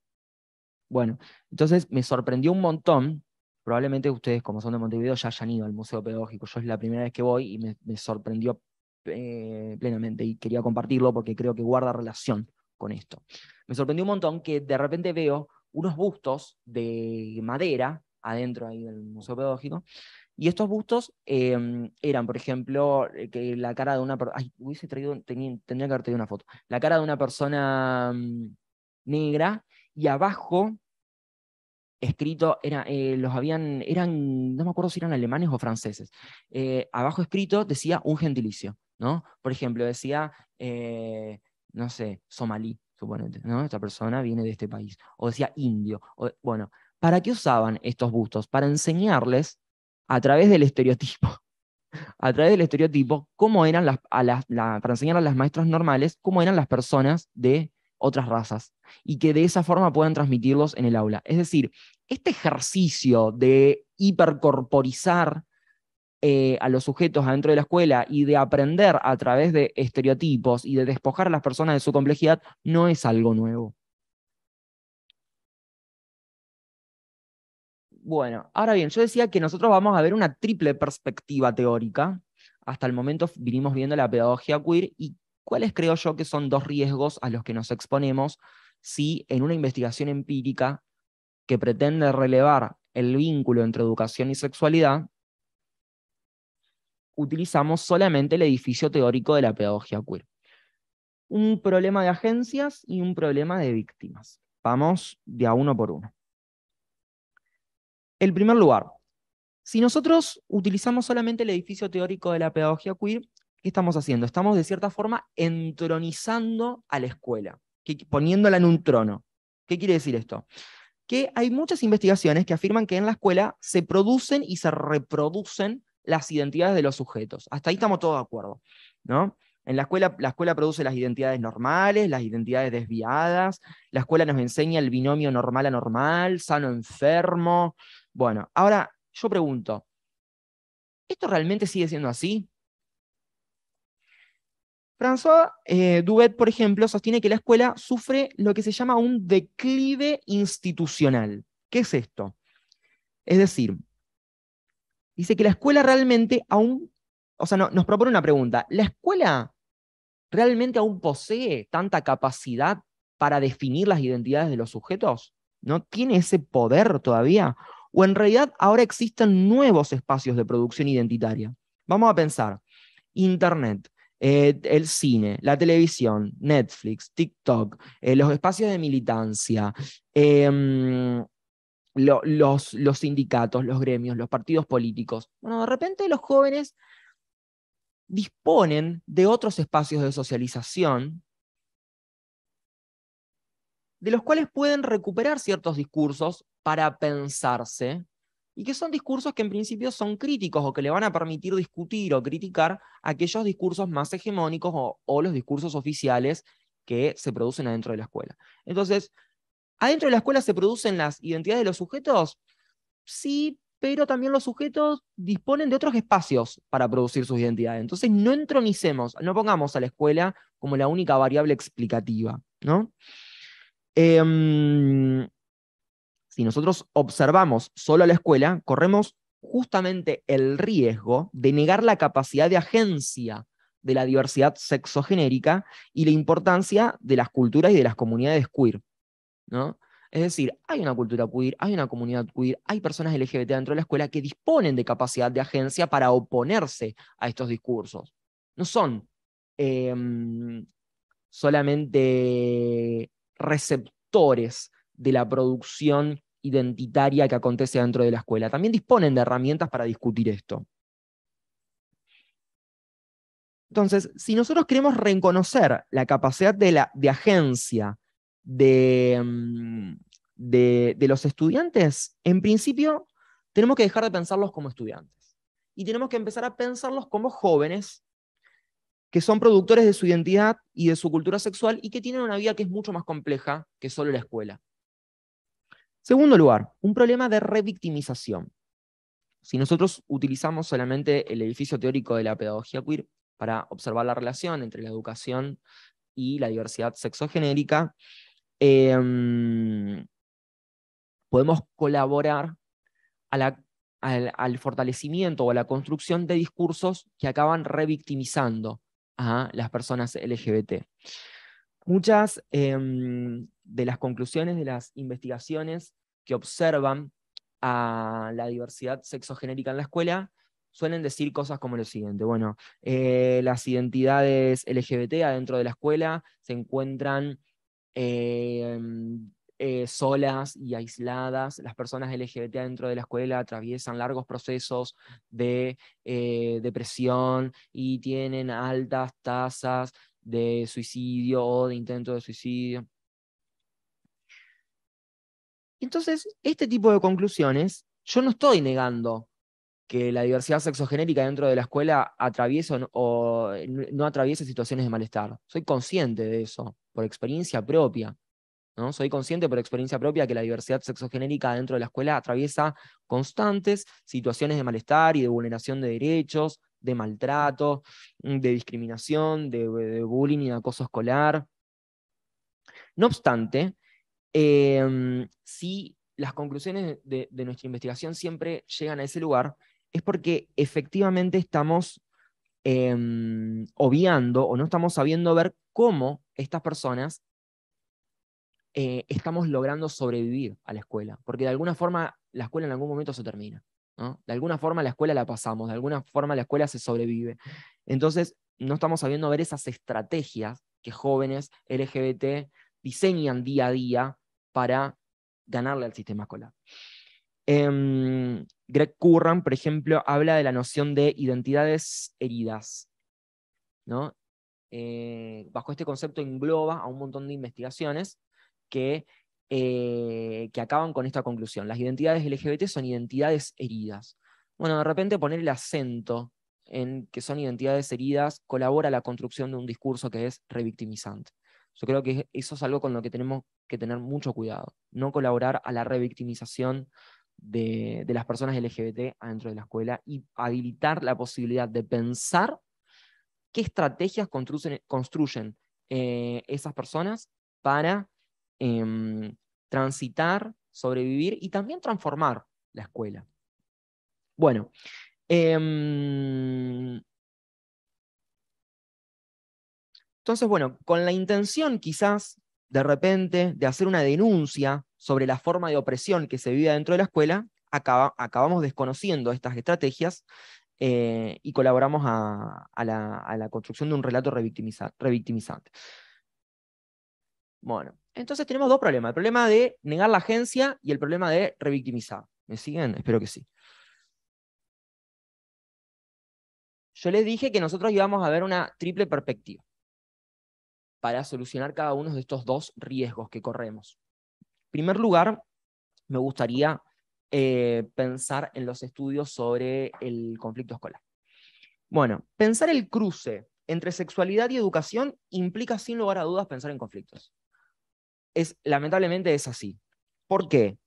bueno, entonces me sorprendió un montón Probablemente ustedes, como son de Montevideo, ya hayan ido al Museo Pedagógico. Yo es la primera vez que voy y me, sorprendió eh, plenamente y quería compartirlo porque creo que guarda relación con esto. Me sorprendió un montón que de repente veo unos bustos de madera adentro ahí del Museo Pedagógico. Y estos bustos em, eran, por ejemplo, eh, que la cara de una hubiese traído, tenía, tendría que haber traído una foto. La cara de una persona mm, negra y abajo escrito, era, eh, los habían, eran, no me acuerdo si eran alemanes o franceses. Eh, abajo escrito decía un gentilicio, ¿no? Por ejemplo, decía, eh, no sé, somalí, suponete, ¿no? Esta persona viene de este país. O decía indio. bueno, ¿para qué usaban estos bustos? Para enseñarles a través del estereotipo (laughs) a través del estereotipo cómo eran las, a las para enseñar a las maestras normales cómo eran las personas de otras razas y que de esa forma puedan transmitirlos en el aula. Es decir, este ejercicio de hipercorporizar eh, a los sujetos adentro de la escuela y de aprender a través de estereotipos y de despojar a las personas de su complejidad no es algo nuevo. Bueno, ahora bien, yo decía que nosotros vamos a ver una triple perspectiva teórica. Hasta el momento vinimos viendo la pedagogía queer y cuáles creo yo que son dos riesgos a los que nos exponemos si en una investigación empírica que pretende relevar el vínculo entre educación y sexualidad, utilizamos solamente el edificio teórico de la pedagogía queer. Un problema de agencias y un problema de víctimas. Vamos de a uno por uno. En primer lugar, si nosotros utilizamos solamente el edificio teórico de la pedagogía queer, ¿qué estamos haciendo? Estamos de cierta forma entronizando a la escuela, que, poniéndola en un trono. ¿Qué quiere decir esto? Que hay muchas investigaciones que afirman que en la escuela se producen y se reproducen las identidades de los sujetos. Hasta ahí estamos todos de acuerdo, ¿no? En la escuela, la escuela produce las identidades normales, las identidades desviadas, la escuela nos enseña el binomio normal anormal, sano enfermo. Bueno, ahora yo pregunto, ¿esto realmente sigue siendo así? François eh, Dubet, por ejemplo, sostiene que la escuela sufre lo que se llama un declive institucional. ¿Qué es esto? Es decir, dice que la escuela realmente aún, o sea, nos propone una pregunta, ¿la escuela realmente aún posee tanta capacidad para definir las identidades de los sujetos? ¿No tiene ese poder todavía? ¿O en realidad ahora existen nuevos espacios de producción identitaria? Vamos a pensar, Internet eh, el cine, la televisión, Netflix, TikTok, eh, los espacios de militancia, em, los, los sindicatos, los gremios, los partidos políticos. Bueno, de repente los jóvenes disponen de otros espacios de socialización de los cuales pueden recuperar ciertos discursos para pensarse y que son discursos que en principio son críticos o que le van a permitir discutir o criticar aquellos discursos más hegemónicos o, los discursos oficiales que se producen adentro de la escuela. Entonces, ¿adentro de la escuela se producen las identidades de los sujetos? Sí, pero también los sujetos disponen de otros espacios para producir sus identidades. Entonces, no entronicemos, no pongamos a la escuela como la única variable explicativa, ¿no? Em, si nosotros observamos solo a la escuela, corremos justamente el riesgo de negar la capacidad de agencia de la diversidad sexogenérica y la importancia de las culturas y de las comunidades queer. ¿no? Es decir, hay una cultura queer, hay una comunidad queer, hay personas LGBT dentro de la escuela que disponen de capacidad de agencia para oponerse a estos discursos. No son em, solamente receptores de la producción identitaria que acontece dentro de la escuela. También disponen de herramientas para discutir esto. Entonces, si nosotros queremos reconocer la capacidad de, la, de agencia de, mm, de, de los estudiantes, en principio tenemos que dejar de pensarlos como estudiantes y tenemos que empezar a pensarlos como jóvenes que son productores de su identidad y de su cultura sexual y que tienen una vida que es mucho más compleja que solo la escuela. Segundo lugar, un problema de revictimización. Si nosotros utilizamos solamente el edificio teórico de la pedagogía queer para observar la relación entre la educación y la diversidad sexogenérica, em, podemos colaborar al, fortalecimiento o a la construcción de discursos que acaban revictimizando a las personas LGBT. Muchas em, de las conclusiones de las investigaciones que observan a la diversidad sexogenérica en la escuela, suelen decir cosas como lo siguiente. Bueno, eh, las identidades LGBT adentro de la escuela se encuentran eh, eh, solas y aisladas. Las personas LGBT dentro de la escuela atraviesan largos procesos de depresión y tienen altas tasas de suicidio o de intento de suicidio. Entonces, este tipo de conclusiones, yo no estoy negando que la diversidad sexogenérica dentro de la escuela atraviesa o no eh, atraviesa situaciones de malestar. Soy consciente de eso, por experiencia propia. ¿no? Soy consciente por experiencia propia que la diversidad sexogenérica dentro de la escuela atraviesa constantes situaciones de malestar y de vulneración de derechos, de maltrato, de discriminación, de, de bullying y de acoso escolar. No obstante, Em, si las conclusiones de, nuestra investigación siempre llegan a ese lugar, es porque efectivamente estamos em, obviando o no estamos sabiendo ver cómo estas personas eh, estamos logrando sobrevivir a la escuela, porque de alguna forma la escuela en algún momento se termina, de alguna forma la escuela la pasamos, de alguna forma la escuela se sobrevive. Entonces, no estamos sabiendo ver esas estrategias que jóvenes LGBT diseñan día a día para ganarle al sistema escolar. Em, Greg Curran, por ejemplo, habla de la noción de identidades heridas. ¿no? Eh, bajo este concepto engloba a un montón de investigaciones que, eh, que acaban con esta conclusión. Las identidades LGBT son identidades heridas. Bueno, de repente poner el acento en que son identidades heridas colabora a la construcción de un discurso que es revictimizante. Yo creo que eso es algo con lo que tenemos que tener mucho cuidado, no colaborar a la revictimización de, las personas LGBT dentro de la escuela y habilitar la posibilidad de pensar qué estrategias construyen, construyen eh, esas personas para em, transitar, sobrevivir y también transformar la escuela. Bueno, em, Entonces, bueno, con la intención quizás de repente de hacer una denuncia sobre la forma de opresión que se vive dentro de la escuela, acabamos desconociendo estas estrategias eh, y colaboramos a, la, construcción de un relato revictimizante. Bueno, entonces tenemos dos problemas, el problema de negar la agencia y el problema de revictimizar. ¿Me siguen? Espero que sí. Yo les dije que nosotros íbamos a ver una triple perspectiva para solucionar cada uno de estos dos riesgos que corremos. En primer lugar, me gustaría eh, pensar en los estudios sobre el conflicto escolar. Bueno, pensar el cruce entre sexualidad y educación implica sin lugar a dudas pensar en conflictos. Es, lamentablemente es así. ¿Por qué?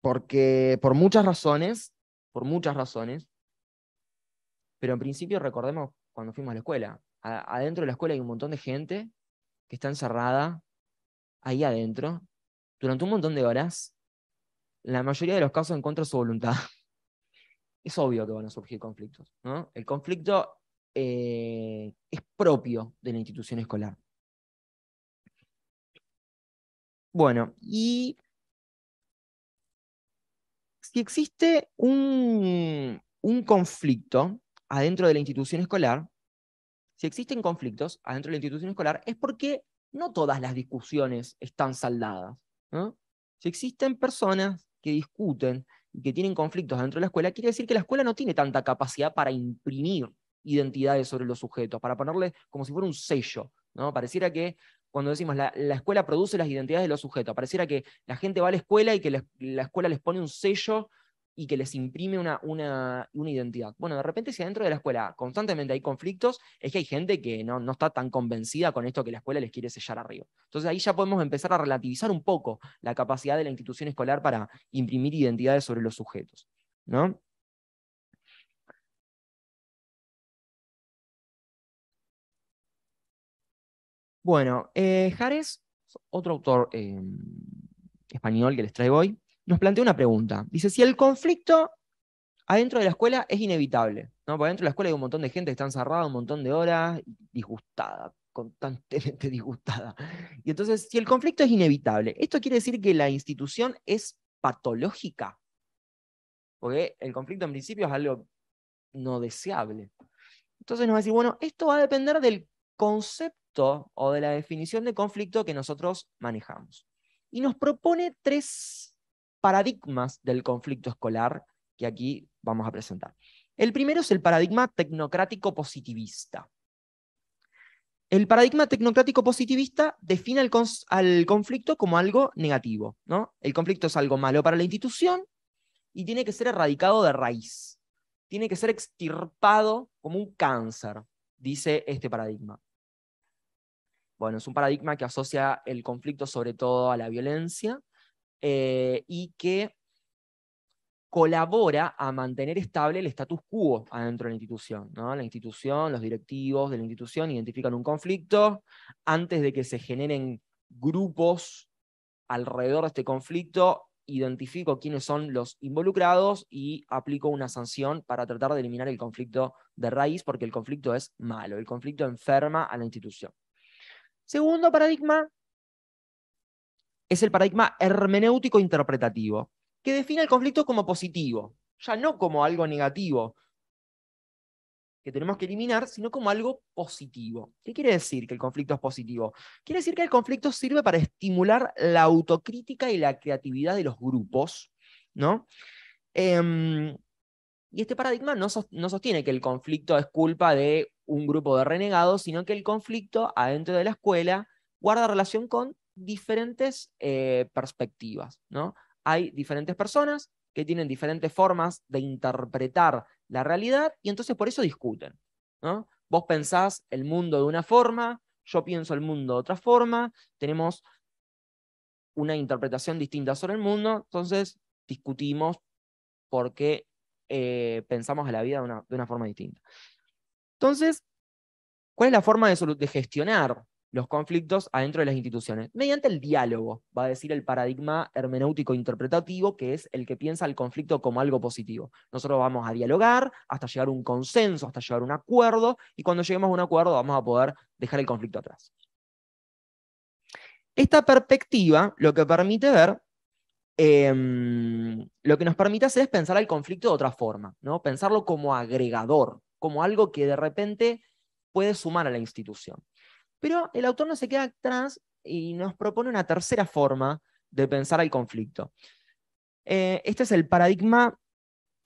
Porque por muchas razones, por muchas razones, pero en principio recordemos cuando fuimos a la escuela, adentro de la escuela hay un montón de gente que está encerrada ahí adentro durante un montón de horas, la mayoría de los casos en contra su voluntad. (laughs) Es obvio que van a surgir conflictos. El conflicto eh, es propio de la institución escolar. Bueno, y si existe un conflicto adentro de la institución escolar, si existen conflictos adentro de la institución escolar es porque no todas las discusiones están saldadas. Si existen personas que discuten y que tienen conflictos dentro de la escuela, quiere decir que la escuela no tiene tanta capacidad para imprimir identidades sobre los sujetos, para ponerle como si fuera un sello. ¿no? Pareciera que cuando decimos la, escuela produce las identidades de los sujetos, pareciera que la gente va a la escuela y que la escuela les pone un sello y que les imprime una, una, identidad. Bueno, de repente si adentro de la escuela constantemente hay conflictos, es que hay gente que no, está tan convencida con esto que la escuela les quiere sellar arriba. Entonces ahí ya podemos empezar a relativizar un poco la capacidad de la institución escolar para imprimir identidades sobre los sujetos. ¿no? Bueno, eh, Jares, otro autor eh, español que les traigo hoy, nos plantea una pregunta. Dice, si el conflicto adentro de la escuela es inevitable, ¿no? Porque adentro de la escuela hay un montón de gente que está encerrada un montón de horas, disgustada, constantemente (laughs) disgustada. Y entonces, si el conflicto es inevitable, ¿esto quiere decir que la institución es patológica? Porque el conflicto en principio es algo no deseable. Entonces nos va a decir, bueno, esto va a depender del concepto o de la definición de conflicto que nosotros manejamos. Y nos propone tres paradigmas del conflicto escolar que aquí vamos a presentar. El primero es el paradigma tecnocrático positivista. El paradigma tecnocrático positivista define al conflicto como algo negativo. ¿no? El conflicto es algo malo para la institución y tiene que ser erradicado de raíz. Tiene que ser extirpado como un cáncer, dice este paradigma. Bueno, es un paradigma que asocia el conflicto sobre todo a la violencia eh, y que colabora a mantener estable el status quo adentro de la institución. ¿no? La institución, los directivos de la institución identifican un conflicto antes de que se generen grupos alrededor de este conflicto, identifico quiénes son los involucrados y aplico una sanción para tratar de eliminar el conflicto de raíz, porque el conflicto es malo, el conflicto enferma a la institución. Segundo paradigma, es el paradigma hermenéutico interpretativo, que define el conflicto como positivo, ya no como algo negativo que tenemos que eliminar, sino como algo positivo. ¿Qué quiere decir que el conflicto es positivo? Quiere decir que el conflicto sirve para estimular la autocrítica y la creatividad de los grupos, ¿no? Em, y este paradigma no, sostiene que el conflicto es culpa de un grupo de renegados, sino que el conflicto adentro de la escuela guarda relación con diferentes eh, perspectivas, ¿no? Hay diferentes personas que tienen diferentes formas de interpretar la realidad y entonces por eso discuten, ¿no? Vos pensás el mundo de una forma, yo pienso el mundo de otra forma, tenemos una interpretación distinta sobre el mundo, entonces discutimos porque qué eh, pensamos a la vida de una, forma distinta. Entonces, ¿cuál es la forma de, de gestionar los conflictos adentro de las instituciones, mediante el diálogo, va a decir el paradigma hermenéutico interpretativo, que es el que piensa el conflicto como algo positivo. Nosotros vamos a dialogar hasta llegar a un consenso, hasta llegar a un acuerdo, y cuando lleguemos a un acuerdo vamos a poder dejar el conflicto atrás. Esta perspectiva lo que permite ver, em, lo que nos permite hacer es pensar al conflicto de otra forma, ¿no? pensarlo como agregador, como algo que de repente puede sumar a la institución. Pero el autor no se queda atrás y nos propone una tercera forma de pensar el conflicto. Eh, este es el paradigma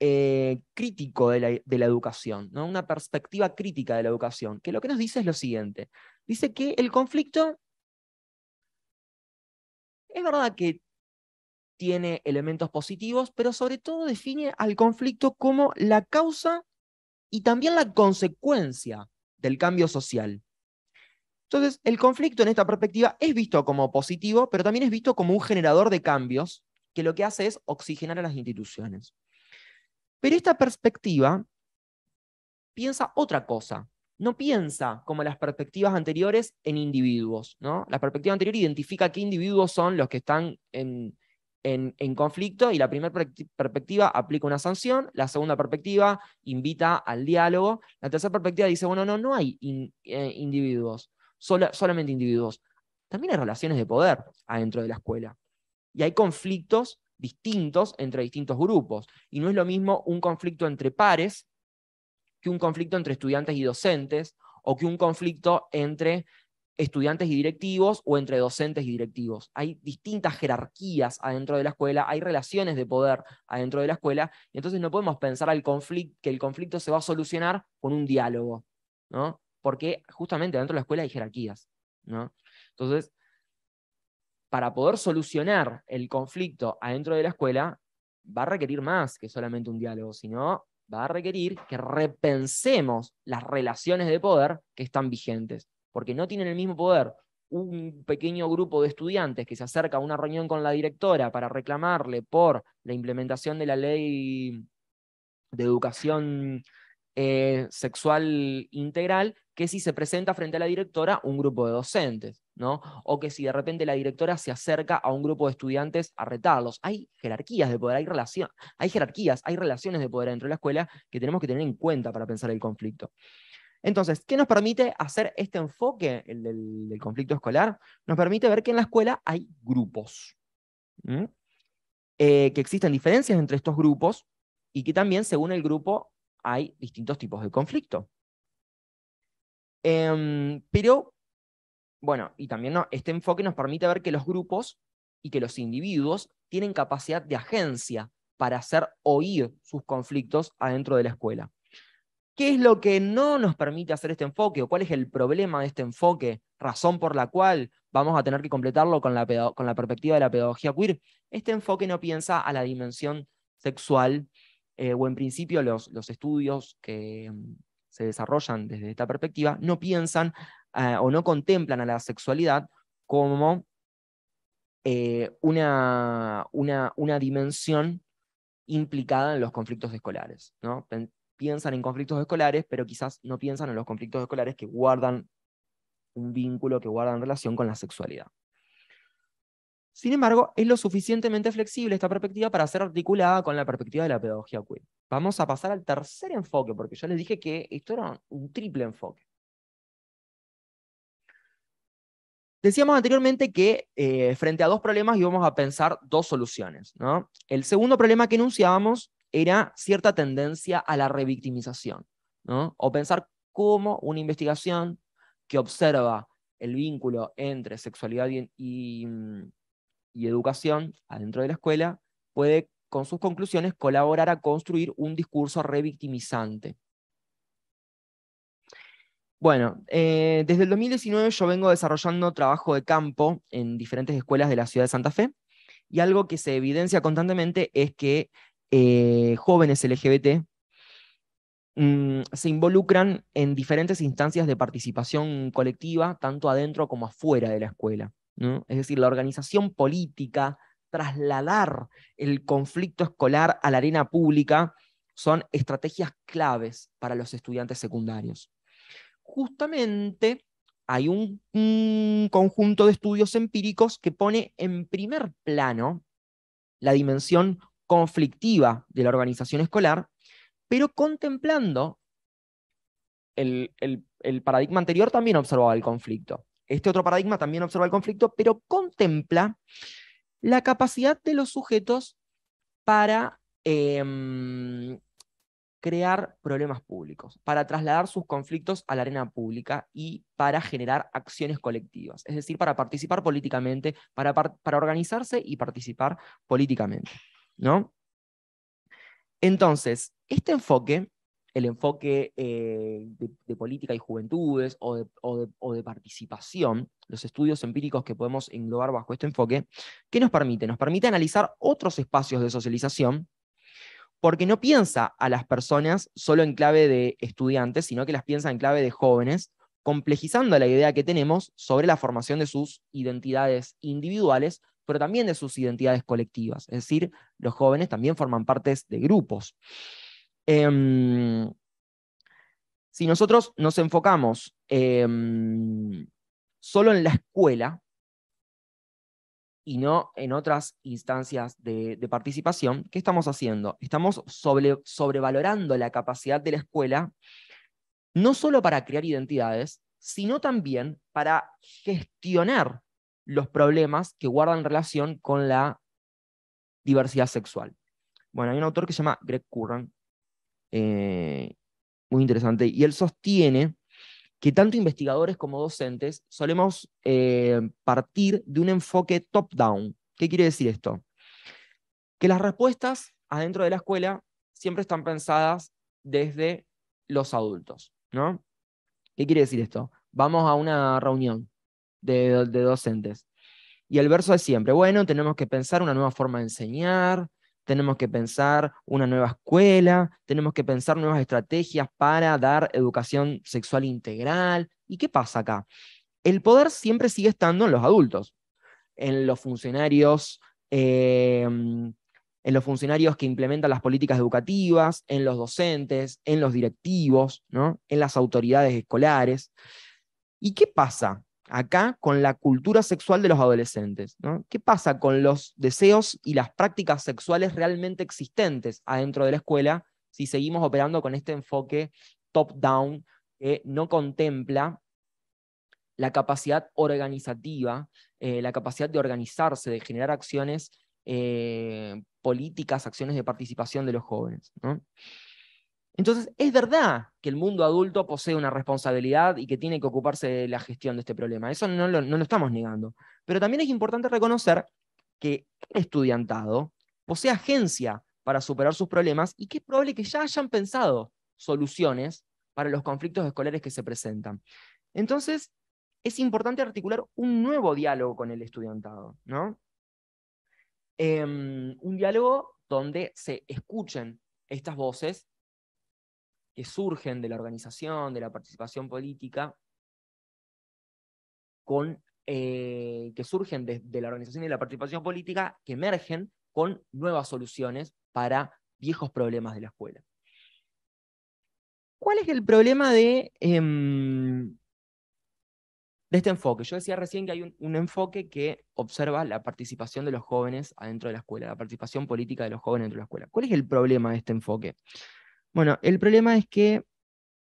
eh, crítico de la, educación, ¿no? una perspectiva crítica de la educación, que lo que nos dice es lo siguiente. Dice que el conflicto es verdad que tiene elementos positivos, pero sobre todo define al conflicto como la causa y también la consecuencia del cambio social. Entonces, el conflicto en esta perspectiva es visto como positivo, pero también es visto como un generador de cambios que lo que hace es oxigenar a las instituciones. Pero esta perspectiva piensa otra cosa. No piensa como las perspectivas anteriores en individuos. ¿no? La perspectiva anterior identifica qué individuos son los que están en, conflicto y la primera perspectiva aplica una sanción, la segunda perspectiva invita al diálogo, la tercera perspectiva dice, bueno, no, no hay eh, individuos solamente individuos. También hay relaciones de poder adentro de la escuela. Y hay conflictos distintos entre distintos grupos. Y no es lo mismo un conflicto entre pares que un conflicto entre estudiantes y docentes o que un conflicto entre estudiantes y directivos o entre docentes y directivos. Hay distintas jerarquías adentro de la escuela, hay relaciones de poder adentro de la escuela, y entonces no podemos pensar que el conflicto se va a solucionar con un diálogo. ¿no? porque justamente dentro de la escuela hay jerarquías. ¿no? Entonces, para poder solucionar el conflicto adentro de la escuela, va a requerir más que solamente un diálogo, sino va a requerir que repensemos las relaciones de poder que están vigentes, porque no tienen el mismo poder un pequeño grupo de estudiantes que se acerca a una reunión con la directora para reclamarle por la implementación de la ley de educación eh, sexual integral que si se presenta frente a la directora un grupo de docentes, ¿no? O que si de repente la directora se acerca a un grupo de estudiantes a retarlos. Hay jerarquías de poder, hay relación, hay jerarquías, hay relaciones de poder dentro de la escuela que tenemos que tener en cuenta para pensar el conflicto. Entonces, ¿qué nos permite hacer este enfoque el del, conflicto escolar? Nos permite ver que en la escuela hay grupos, eh, que existen diferencias entre estos grupos y que también según el grupo hay distintos tipos de conflicto. Em, pero, bueno, y también no, este enfoque nos permite ver que los grupos y que los individuos tienen capacidad de agencia para hacer oír sus conflictos adentro de la escuela. ¿Qué es lo que no nos permite hacer este enfoque o cuál es el problema de este enfoque? Razón por la cual vamos a tener que completarlo con la, con la perspectiva de la pedagogía queer. Este enfoque no piensa a la dimensión sexual eh, o en principio los, los estudios que mm, se desarrollan desde esta perspectiva, no piensan eh, o no contemplan a la sexualidad como eh, una, una, una, dimensión implicada en los conflictos escolares. ¿no? Piensan en conflictos escolares, pero quizás no piensan en los conflictos escolares que guardan un vínculo, que guardan relación con la sexualidad. Sin embargo, es lo suficientemente flexible esta perspectiva para ser articulada con la perspectiva de la pedagogía queer. Vamos a pasar al tercer enfoque, porque yo les dije que esto era un triple enfoque. Decíamos anteriormente que eh, frente a dos problemas íbamos a pensar dos soluciones. ¿no? El segundo problema que enunciábamos era cierta tendencia a la revictimización, ¿no? o pensar cómo una investigación que observa el vínculo entre sexualidad y mm, y educación adentro de la escuela puede, con sus conclusiones, colaborar a construir un discurso revictimizante. Bueno, eh, desde el 2019 yo vengo desarrollando trabajo de campo en diferentes escuelas de la ciudad de Santa Fe y algo que se evidencia constantemente es que eh, jóvenes LGBT mm, se involucran en diferentes instancias de participación colectiva, tanto adentro como afuera de la escuela. Es decir, la organización política, trasladar el conflicto escolar a la arena pública, son estrategias claves para los estudiantes secundarios. Justamente hay un, conjunto de estudios empíricos que pone en primer plano la dimensión conflictiva de la organización escolar, pero contemplando el, el paradigma anterior también observaba el conflicto. Este otro paradigma también observa el conflicto, pero contempla la capacidad de los sujetos para em, crear problemas públicos, para trasladar sus conflictos a la arena pública y para generar acciones colectivas, es decir, para participar políticamente, para, para organizarse y participar políticamente. ¿no? Entonces, este enfoque el enfoque eh, de, política y juventudes o de, participación, los estudios empíricos que podemos englobar bajo este enfoque, ¿qué nos permite? Nos permite analizar otros espacios de socialización, porque no piensa a las personas solo en clave de estudiantes, sino que las piensa en clave de jóvenes, complejizando la idea que tenemos sobre la formación de sus identidades individuales, pero también de sus identidades colectivas. Es decir, los jóvenes también forman partes de grupos. Em, si nosotros nos enfocamos em, solo en la escuela y no en otras instancias de, participación, ¿qué estamos haciendo? Estamos sobrevalorando la capacidad de la escuela, no solo para crear identidades, sino también para gestionar los problemas que guardan relación con la diversidad sexual. Bueno, hay un autor que se llama Greg Curran, eh, muy interesante. Y él sostiene que tanto investigadores como docentes solemos eh, partir de un enfoque top-down. ¿Qué quiere decir esto? Que las respuestas adentro de la escuela siempre están pensadas desde los adultos, ¿no? ¿Qué quiere decir esto? Vamos a una reunión de, de docentes y el verso es siempre, bueno, tenemos que pensar una nueva forma de enseñar, tenemos que pensar una nueva escuela, tenemos que pensar nuevas estrategias para dar educación sexual integral. ¿Y qué pasa acá? El poder siempre sigue estando en los adultos, en los funcionarios. Em, en los funcionarios que implementan las políticas educativas, en los docentes, en los directivos, ¿no? en las autoridades escolares. ¿Y qué pasa? acá con la cultura sexual de los adolescentes. ¿no? ¿Qué pasa con los deseos y las prácticas sexuales realmente existentes adentro de la escuela si seguimos operando con este enfoque top-down que no contempla la capacidad organizativa, eh, la capacidad de organizarse, de generar acciones eh, políticas, acciones de participación de los jóvenes? ¿no? Entonces, es verdad que el mundo adulto posee una responsabilidad y que tiene que ocuparse de la gestión de este problema. Eso no lo, estamos negando. Pero también es importante reconocer que el estudiantado posee agencia para superar sus problemas y que es probable que ya hayan pensado soluciones para los conflictos escolares que se presentan. Entonces, es importante articular un nuevo diálogo con el estudiantado, ¿no? Em, un diálogo donde se escuchen estas voces que surgen de la organización, de la participación política, eh, que surgen de, la organización y de la participación política, que emergen con nuevas soluciones para viejos problemas de la escuela. ¿Cuál es el problema de, em, de este enfoque? Yo decía recién que hay un, enfoque que observa la participación de los jóvenes adentro de la escuela, la participación política de los jóvenes dentro de la escuela. ¿Cuál es el problema de este enfoque? Bueno, el problema es que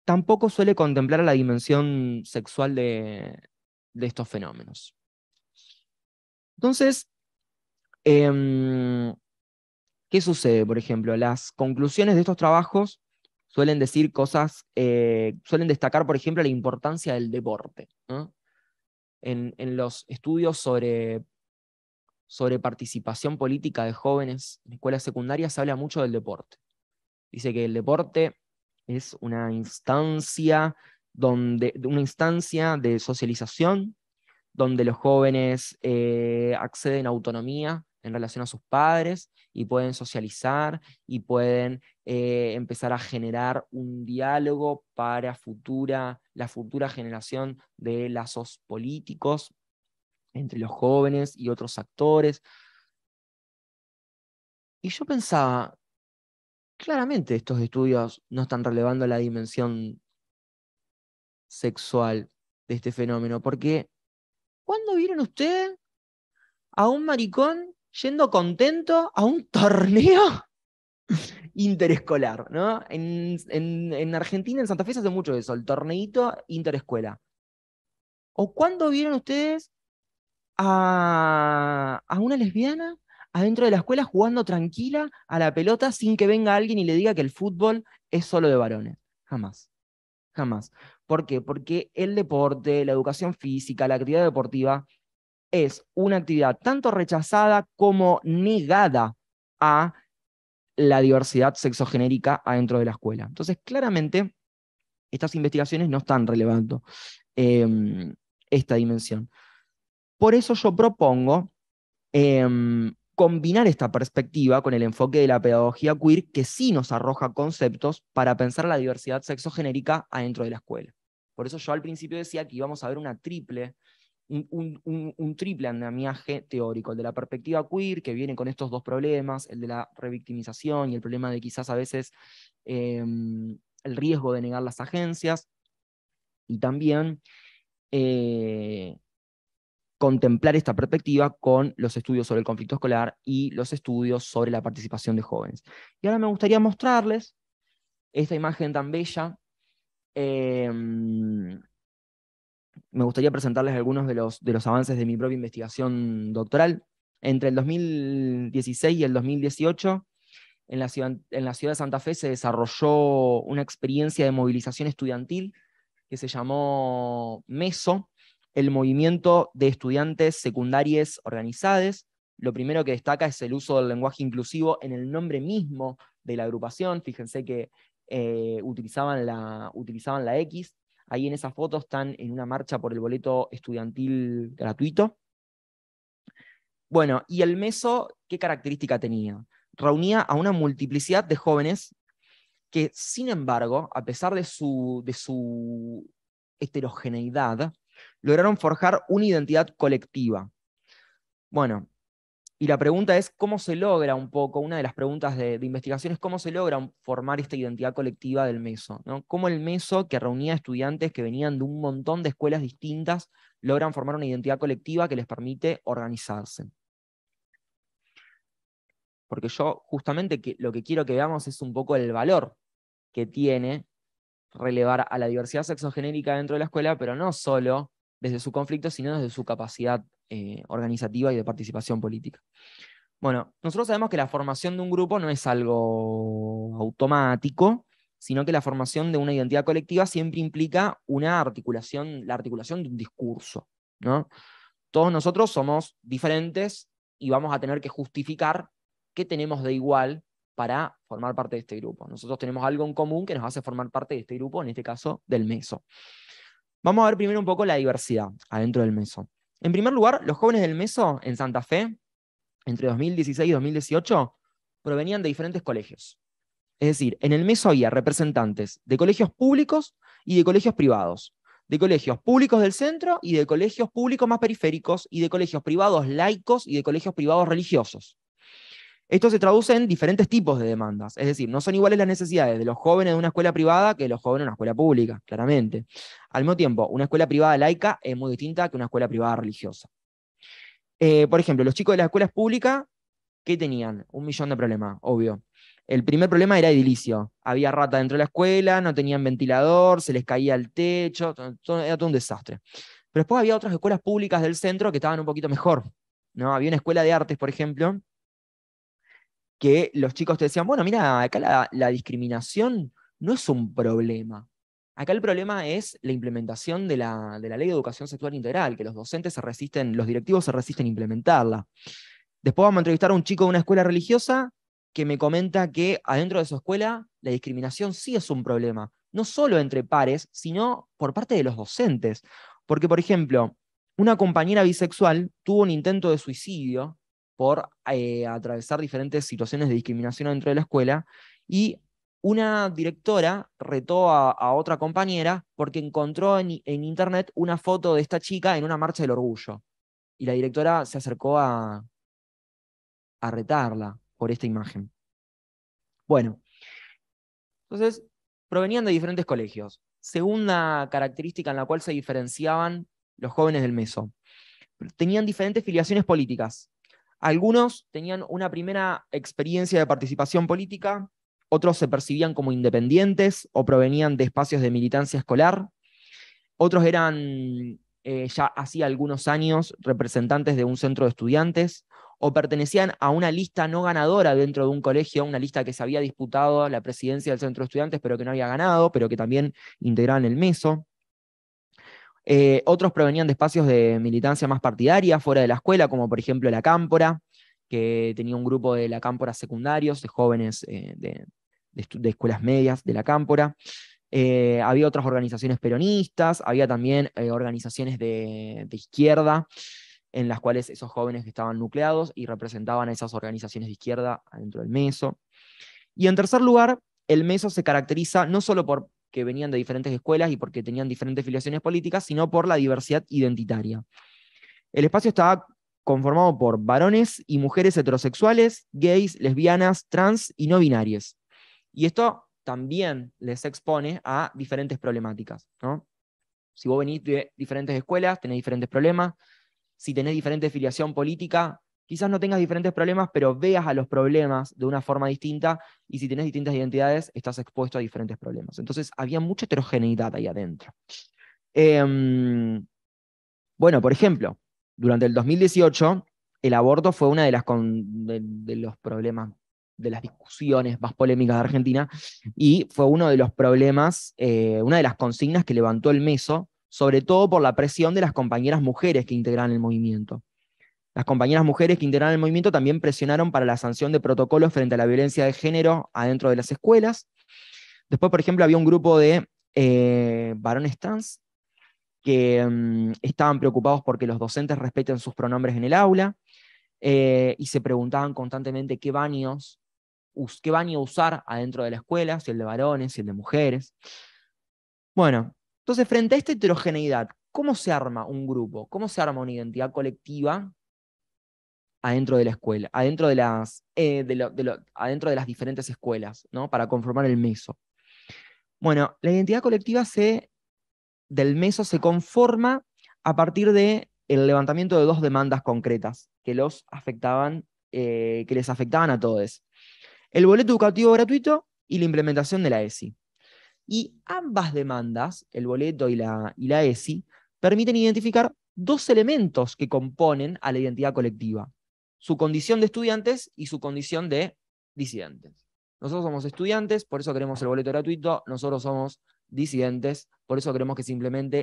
tampoco suele contemplar la dimensión sexual de, estos fenómenos. Entonces, em, ¿qué sucede? Por ejemplo, las conclusiones de estos trabajos suelen decir cosas, eh, suelen destacar, por ejemplo, la importancia del deporte. En, en, los estudios sobre, sobre participación política de jóvenes en escuelas secundarias se habla mucho del deporte. Dice que el deporte es una instancia donde una instancia de socialización donde los jóvenes eh, acceden a autonomía en relación a sus padres y pueden socializar y pueden eh, empezar a generar un diálogo para futura, la futura generación de lazos políticos entre los jóvenes y otros actores. Y yo pensaba, claramente estos estudios no están relevando la dimensión sexual de este fenómeno, porque ¿cuándo vieron ustedes a un maricón yendo contento a un (laughs) torneo interescolar? ¿no? En, Argentina, en Santa Fe, se hace mucho eso, el torneito interescuela. ¿O cuándo vieron ustedes a una lesbiana adentro de la escuela jugando tranquila a la pelota sin que venga alguien y le diga que el fútbol es solo de varones. Jamás. Jamás. ¿Por qué? Porque el deporte, la educación física, la actividad deportiva es una actividad tanto rechazada como negada a la diversidad sexogenérica adentro de la escuela. Entonces, claramente, estas investigaciones no están relevando em, esta dimensión. Por eso yo propongo em, combinar esta perspectiva con el enfoque de la pedagogía queer que sí nos arroja conceptos para pensar la diversidad sexogenérica adentro de la escuela. Por eso yo al principio decía que íbamos a ver una triple, un, triple andamiaje teórico, el de la perspectiva queer, que viene con estos dos problemas, el de la revictimización y el problema de quizás a veces em, el riesgo de negar las agencias, y también eh, contemplar esta perspectiva con los estudios sobre el conflicto escolar y los estudios sobre la participación de jóvenes. Y ahora me gustaría mostrarles esta imagen tan bella. Em, me gustaría presentarles algunos de los, de los avances de mi propia investigación doctoral. Entre el 2016 y el 2018, en la, ciudad, en la ciudad de Santa Fe se desarrolló una experiencia de movilización estudiantil que se llamó MESO, el movimiento de estudiantes secundarios organizadas, Lo primero que destaca es el uso del lenguaje inclusivo en el nombre mismo de la agrupación. Fíjense que eh, utilizaban, la, utilizaban la X. Ahí en esa foto están en una marcha por el boleto estudiantil gratuito. Bueno, y el meso, ¿qué característica tenía? Reunía a una multiplicidad de jóvenes que, sin embargo, a pesar de de su heterogeneidad, lograron forjar una identidad colectiva. Bueno, y la pregunta es cómo se logra un poco, una de las preguntas de, investigación es cómo se logra formar esta identidad colectiva del meso, ¿no? Cómo el meso, que reunía estudiantes que venían de un montón de escuelas distintas, logran formar una identidad colectiva que les permite organizarse. Porque yo justamente lo que quiero que veamos es un poco el valor que tiene relevar a la diversidad sexogenérica dentro de la escuela, pero no solo desde su conflicto, sino desde su capacidad eh, organizativa y de participación política. Bueno, nosotros sabemos que la formación de un grupo no es algo automático, sino que la formación de una identidad colectiva siempre implica una articulación, la articulación de un discurso. ¿no? Todos nosotros somos diferentes y vamos a tener que justificar qué tenemos de igual para formar parte de este grupo. Nosotros tenemos algo en común que nos hace formar parte de este grupo, en este caso del MESO. Vamos a ver primero un poco la diversidad adentro del meso. En primer lugar, los jóvenes del meso en Santa Fe, entre 2016 y 2018, provenían de diferentes colegios. Es decir, en el meso había representantes de colegios públicos y de colegios privados, de colegios públicos del centro y de colegios públicos más periféricos y de colegios privados laicos y de colegios privados religiosos. Esto se traduce en diferentes tipos de demandas, es decir, no son iguales las necesidades de los jóvenes de una escuela privada que de los jóvenes de una escuela pública, claramente. Al mismo tiempo, una escuela privada laica es muy distinta que una escuela privada religiosa. Eh, por ejemplo, los chicos de las escuelas públicas, ¿qué tenían? Un millón de problemas, obvio. El primer problema era edilicio. Había rata dentro de la escuela, no tenían ventilador, se les caía el techo, era todo un desastre. Pero después había otras escuelas públicas del centro que estaban un poquito mejor. ¿no? Había una escuela de artes, por ejemplo, que los chicos te decían, bueno, mira, acá la, discriminación no es un problema. Acá el problema es la implementación de la, de la, ley de educación sexual integral, que los docentes se resisten, los directivos se resisten a implementarla. Después vamos a entrevistar a un chico de una escuela religiosa que me comenta que adentro de su escuela la discriminación sí es un problema, no solo entre pares, sino por parte de los docentes. Porque, por ejemplo, una compañera bisexual tuvo un intento de suicidio por eh, atravesar diferentes situaciones de discriminación dentro de la escuela y una directora retó a, otra compañera porque encontró en, internet una foto de esta chica en una marcha del orgullo. Y la directora se acercó a, a retarla por esta imagen. Bueno, entonces provenían de diferentes colegios. Segunda característica en la cual se diferenciaban los jóvenes del meso. Tenían diferentes filiaciones políticas. Algunos tenían una primera experiencia de participación política, otros se percibían como independientes o provenían de espacios de militancia escolar, otros eran eh, ya hacía algunos años representantes de un centro de estudiantes o pertenecían a una lista no ganadora dentro de un colegio, una lista que se había disputado la presidencia del centro de estudiantes pero que no había ganado, pero que también integraban el MESO. Eh, otros provenían de espacios de militancia más partidaria, fuera de la escuela, como por ejemplo la Cámpora, que tenía un grupo de la Cámpora secundarios, de jóvenes eh, de, escuelas medias de la Cámpora. Eh, había otras organizaciones peronistas, había también organizaciones de, de izquierda, en las cuales esos jóvenes estaban nucleados y representaban a esas organizaciones de izquierda dentro del MESO. Y en tercer lugar, el MESO se caracteriza no solo por que venían de diferentes escuelas y porque tenían diferentes filiaciones políticas, sino por la diversidad identitaria. El espacio estaba conformado por varones y mujeres heterosexuales, gays, lesbianas, trans y no binarias. Y esto también les expone a diferentes problemáticas. ¿no? Si vos venís de diferentes escuelas, tenés diferentes problemas. Si tenés diferente filiación política, quizás no tengas diferentes problemas, pero veas a los problemas de una forma distinta y si tenés distintas identidades, estás expuesto a diferentes problemas. Entonces, había mucha heterogeneidad ahí adentro. Em, bueno, por ejemplo, durante el 2018, el aborto fue uno de, de, los problemas, de las discusiones más polémicas de Argentina y fue uno de los problemas, eh, una de las consignas que levantó el meso sobre todo por la presión de las compañeras mujeres que integran el movimiento. Las compañeras mujeres que integraron el movimiento también presionaron para la sanción de protocolos frente a la violencia de género adentro de las escuelas. Después, por ejemplo, había un grupo de eh, varones trans que mm, estaban preocupados porque los docentes respeten sus pronombres en el aula eh, y se preguntaban constantemente qué baños, qué baño usar adentro de la escuela, si el de varones, si el de mujeres. Bueno, entonces frente a esta heterogeneidad, ¿cómo se arma un grupo? ¿Cómo se arma una identidad colectiva adentro de la escuela, adentro de las, eh, adentro de las diferentes escuelas, ¿no? para conformar el meso. Bueno, la identidad colectiva se, del meso se conforma a partir del el levantamiento de dos demandas concretas que, los afectaban, eh, que les afectaban a todos. El boleto educativo gratuito y la implementación de la ESI. Y ambas demandas, el boleto y la ESI, permiten identificar dos elementos que componen a la identidad colectiva su condición de estudiantes y su condición de disidentes. Nosotros somos estudiantes, por eso queremos el boleto gratuito, nosotros somos disidentes, por eso queremos que se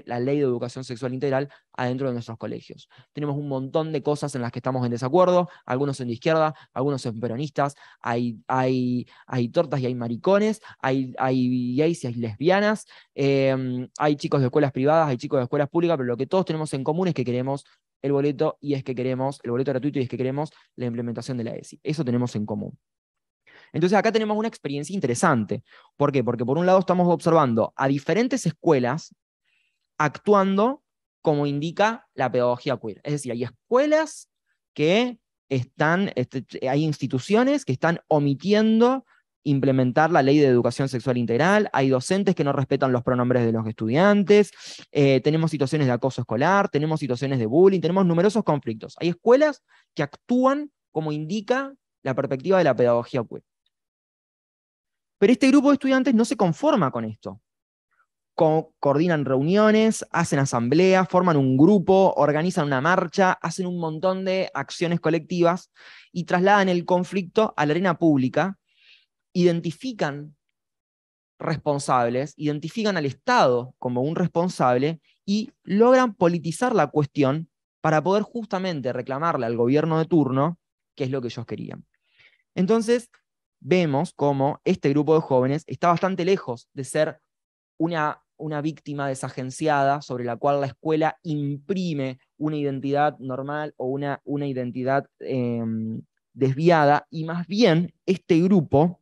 la ley de educación sexual integral adentro de nuestros colegios. Tenemos un montón de cosas en las que estamos en desacuerdo, algunos en de izquierda, algunos son peronistas, hay, hay, hay tortas y hay maricones, hay, hay y hay lesbianas, em, hay chicos de escuelas privadas, hay chicos de escuelas públicas, pero lo que todos tenemos en común es que queremos el boleto y es que queremos, el boleto gratuito y es que queremos la implementación de la ESI. Eso tenemos en común. Entonces acá tenemos una experiencia interesante. ¿Por qué? Porque por un lado estamos observando a diferentes escuelas actuando como indica la pedagogía queer. Es decir, hay escuelas que están, este, hay instituciones que están omitiendo implementar la ley de educación sexual integral, hay docentes que no respetan los pronombres de los estudiantes, eh, tenemos situaciones de acoso escolar, tenemos situaciones de bullying, tenemos numerosos conflictos. Hay escuelas que actúan como indica la perspectiva de la pedagogía queer. Pero este grupo de estudiantes no se conforma con esto. coordinan reuniones, hacen asambleas, forman un grupo, organizan una marcha, hacen un montón de acciones colectivas y trasladan el conflicto a la arena pública identifican responsables, identifican al Estado como un responsable y logran politizar la cuestión para poder justamente reclamarle al gobierno de turno que es lo que ellos querían. Entonces, vemos cómo este grupo de jóvenes está bastante lejos de ser una, una víctima desagenciada sobre la cual la escuela imprime una identidad normal o una, una identidad em, desviada, y más bien este grupo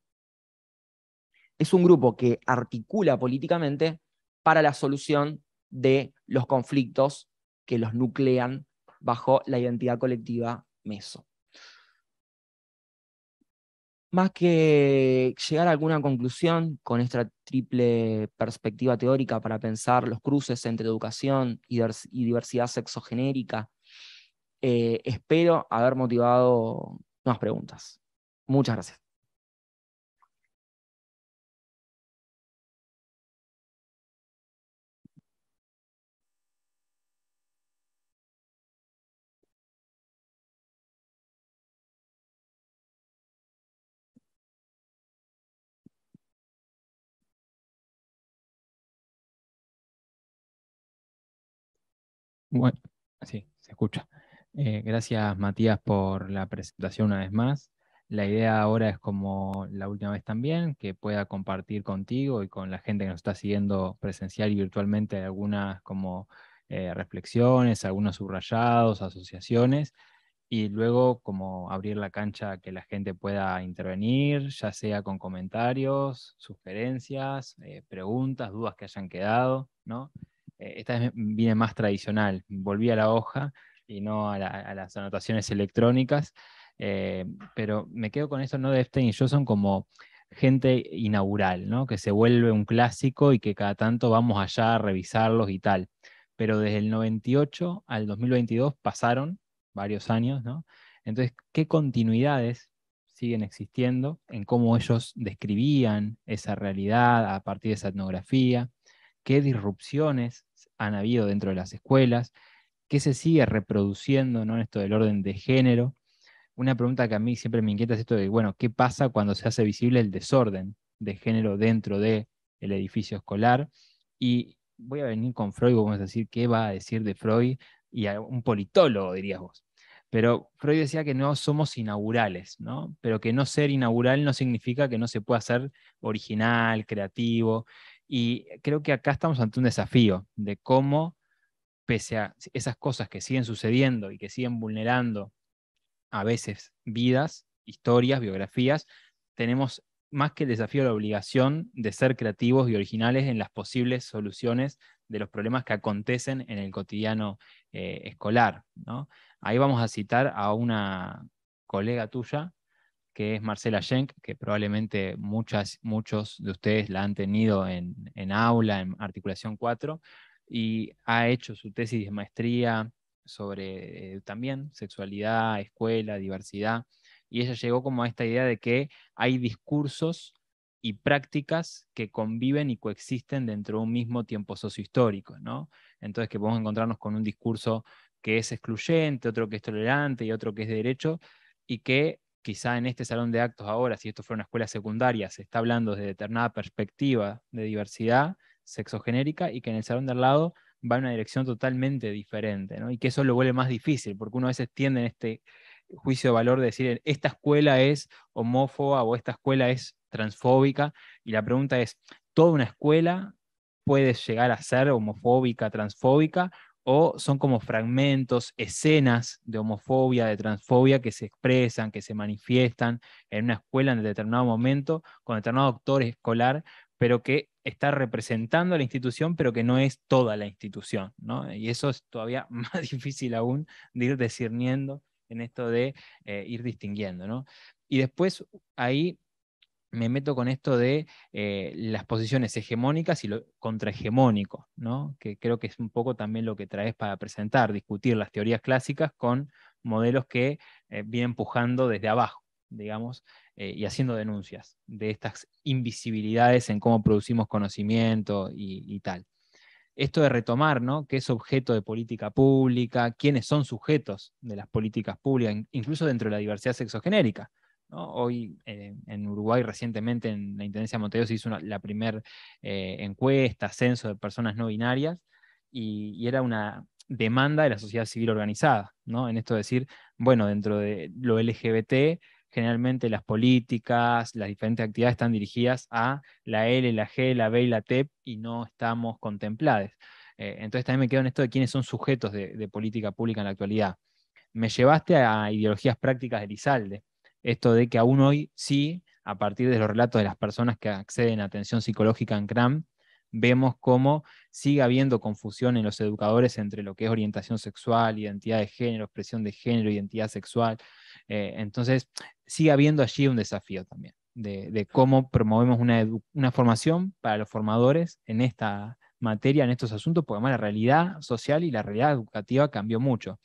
es un grupo que articula políticamente para la solución de los conflictos que los nuclean bajo la identidad colectiva meso. Más que llegar a alguna conclusión con esta triple perspectiva teórica para pensar los cruces entre educación y diversidad sexogenérica, eh, espero haber motivado más preguntas. Muchas gracias. Bueno, sí, se escucha. Eh, gracias Matías por la presentación una vez más. La idea ahora es como la última vez también, que pueda compartir contigo y con la gente que nos está siguiendo presencial y virtualmente algunas como eh, reflexiones, algunos subrayados, asociaciones, y luego como abrir la cancha a que la gente pueda intervenir, ya sea con comentarios, sugerencias, eh, preguntas, dudas que hayan quedado, ¿no? Eh, esta vez viene más tradicional, volví a la hoja y no a, las anotaciones electrónicas, eh, pero me quedo con eso, ¿no? De Epstein y son como gente inaugural, ¿no? Que se vuelve un clásico y que cada tanto vamos allá a revisarlos y tal. Pero desde el 98 al 2022 pasaron varios años, ¿no? Entonces, ¿qué continuidades siguen existiendo en cómo ellos describían esa realidad a partir de esa etnografía? ¿Qué disrupciones han habido dentro de las escuelas, qué se sigue reproduciendo ¿no? en esto del orden de género. Una pregunta que a mí siempre me inquieta es esto de, bueno, ¿qué pasa cuando se hace visible el desorden de género dentro del el edificio escolar? Y voy a venir con Freud, vamos a decir qué va a decir de Freud y un politólogo, dirías vos. Pero Freud decía que no somos inaugurales, ¿no? Pero que no ser inaugural no significa que no se pueda ser original, creativo. Y creo que acá estamos ante un desafío de cómo, pese a esas cosas que siguen sucediendo y que siguen vulnerando a veces vidas, historias, biografías, tenemos más que el desafío la obligación de ser creativos y originales en las posibles soluciones de los problemas que acontecen en el cotidiano eh, escolar. ¿no? Ahí vamos a citar a una colega tuya, que es Marcela Schenk, que probablemente muchas, muchos de ustedes la han tenido en, en aula, en articulación 4, y ha hecho su tesis de maestría sobre eh, también sexualidad, escuela, diversidad, y ella llegó como a esta idea de que hay discursos y prácticas que conviven y coexisten dentro de un mismo tiempo sociohistórico, ¿no? Entonces que podemos encontrarnos con un discurso que es excluyente, otro que es tolerante y otro que es de derecho, y que quizá en este salón de actos ahora, si esto fuera una escuela secundaria, se está hablando desde determinada perspectiva de diversidad sexogenérica y que en el salón de al lado va en una dirección totalmente diferente, ¿no? Y que eso lo vuelve más difícil, porque uno a veces tiende en este juicio de valor de decir, esta escuela es homófoba o esta escuela es transfóbica, y la pregunta es, ¿toda una escuela puede llegar a ser homofóbica, transfóbica, o son como fragmentos, escenas de homofobia, de transfobia que se expresan, que se manifiestan en una escuela en determinado momento, con determinado actor escolar, pero que está representando a la institución, pero que no es toda la institución, ¿no? Y eso es todavía (laughs) más difícil aún de ir discerniendo en esto de eh, ir distinguiendo, ¿no? Y después ahí me meto con esto de eh, las posiciones hegemónicas y lo contrahegemónico, ¿no? que creo que es un poco también lo que traes para presentar, discutir las teorías clásicas con modelos que eh, vienen empujando desde abajo, digamos, eh, y haciendo denuncias de estas invisibilidades en cómo producimos conocimiento y, tal. Esto de retomar, ¿no? ¿Qué es objeto de política pública? ¿Quiénes son sujetos de las políticas públicas, incluso dentro de la diversidad sexogenérica? Hoy eh, en Uruguay recientemente en la Intendencia de Montevideo se hizo la primera eh, encuesta, censo de personas no binarias, y, era una demanda de la sociedad civil organizada, ¿no? En esto de decir, bueno, dentro de lo LGBT, generalmente las políticas, las diferentes actividades están dirigidas a la L, la G, la B y la T, y no estamos contempladas. Eh, entonces también me quedo en esto de quiénes son sujetos de, de política pública en la actualidad. Me llevaste a ideologías prácticas de Lizalde, esto de que aún hoy sí, a partir de los relatos de las personas que acceden a atención psicológica en CRAM, vemos cómo sigue habiendo confusión en los educadores entre lo que es orientación sexual, identidad de género, expresión de género, identidad sexual. Eh, entonces, sigue habiendo allí un desafío también de, cómo promovemos una, una, formación para los formadores en esta materia, en estos asuntos, porque además la realidad social y la realidad educativa cambió mucho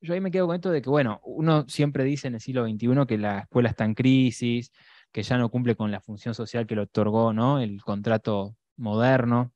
yo ahí me quedo con esto de que, bueno, uno siempre dice en el siglo XXI que la escuela está en crisis, que ya no cumple con la función social que le otorgó ¿no? el contrato moderno.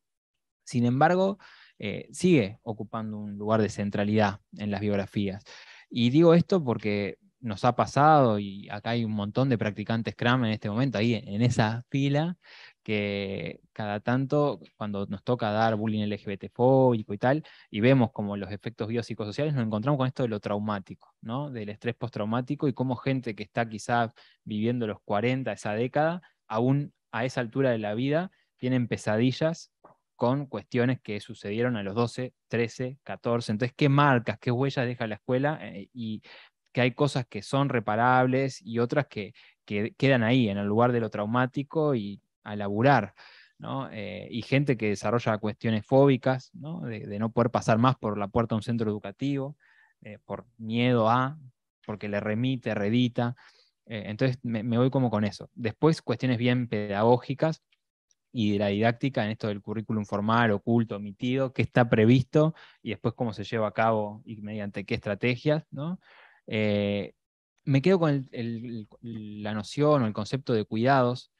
Sin embargo, eh, sigue ocupando un lugar de centralidad en las biografías. Y digo esto porque nos ha pasado y acá hay un montón de practicantes CRAM en este momento, ahí en esa fila, que cada tanto, cuando nos toca dar bullying LGBT y tal, y vemos como los efectos biopsicosociales, nos encontramos con esto de lo traumático, ¿no? Del estrés postraumático y cómo gente que está quizás viviendo los 40, esa década, aún a esa altura de la vida, tienen pesadillas con cuestiones que sucedieron a los 12, 13, 14. Entonces, ¿qué marcas, qué huellas deja la escuela? Eh, y que hay cosas que son reparables y otras que, que quedan ahí, en el lugar de lo traumático y a laburar. ¿no? Eh, y gente que desarrolla cuestiones fóbicas, ¿no? De, no poder pasar más por la puerta de un centro educativo, eh, por miedo a, porque le remite, redita. Eh, entonces me, voy como con eso. Después cuestiones bien pedagógicas y de la didáctica en esto del currículum formal, oculto, omitido, qué está previsto y después cómo se lleva a cabo y mediante qué estrategias. ¿no? me quedo con la noción o el concepto de cuidados,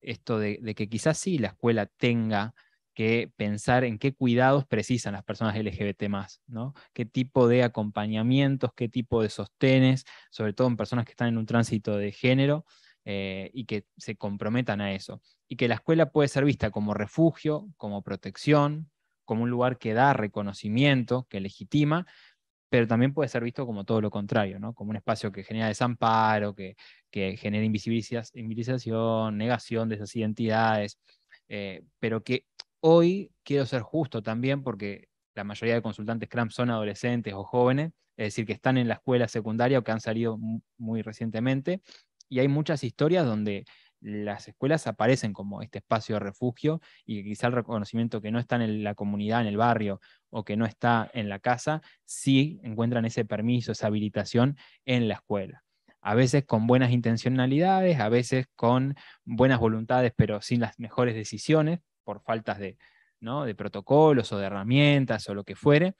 esto de, que quizás sí la escuela tenga que pensar en qué cuidados precisan las personas LGBT más, ¿no? Qué tipo de acompañamientos, qué tipo de sostenes, sobre todo en personas que están en un tránsito de género eh, y que se comprometan a eso. Y que la escuela puede ser vista como refugio, como protección, como un lugar que da reconocimiento, que legitima, pero también puede ser visto como todo lo contrario, ¿no? como un espacio que genera desamparo, que, que genera invisibilización, negación de esas identidades, eh, pero que hoy quiero ser justo también porque la mayoría de consultantes CRAM son adolescentes o jóvenes, es decir, que están en la escuela secundaria o que han salido muy recientemente, y hay muchas historias donde las escuelas aparecen como este espacio de refugio y quizá el reconocimiento que no está en la comunidad, en el barrio o que no está en la casa, sí encuentran ese permiso, esa habilitación en la escuela. A veces con buenas intencionalidades, a veces con buenas voluntades, pero sin las mejores decisiones, por faltas de, de protocolos o de herramientas o lo que fuere,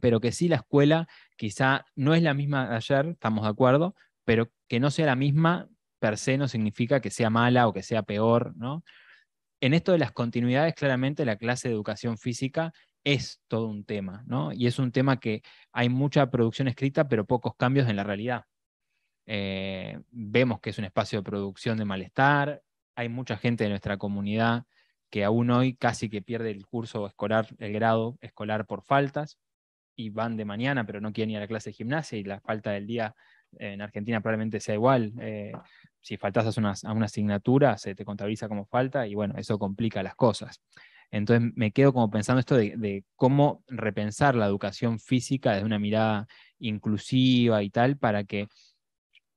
pero que sí la escuela quizá no es la misma de ayer, estamos de acuerdo, pero que no sea la misma per se no significa que sea mala o que sea peor, ¿no? En esto de las continuidades, claramente la clase de educación física es todo un tema, ¿no? Y es un tema que hay mucha producción escrita, pero pocos cambios en la realidad. Eh, vemos que es un espacio de producción de malestar, hay mucha gente de nuestra comunidad que aún hoy casi que pierde el curso escolar, el grado escolar por faltas, y van de mañana, pero no quieren ir a la clase de gimnasia, y la falta del día eh, en Argentina probablemente sea igual. Eh, si faltas a una, asignatura, se te contabiliza como falta y bueno, eso complica las cosas. Entonces me quedo como pensando esto de, cómo repensar la educación física desde una mirada inclusiva y tal para que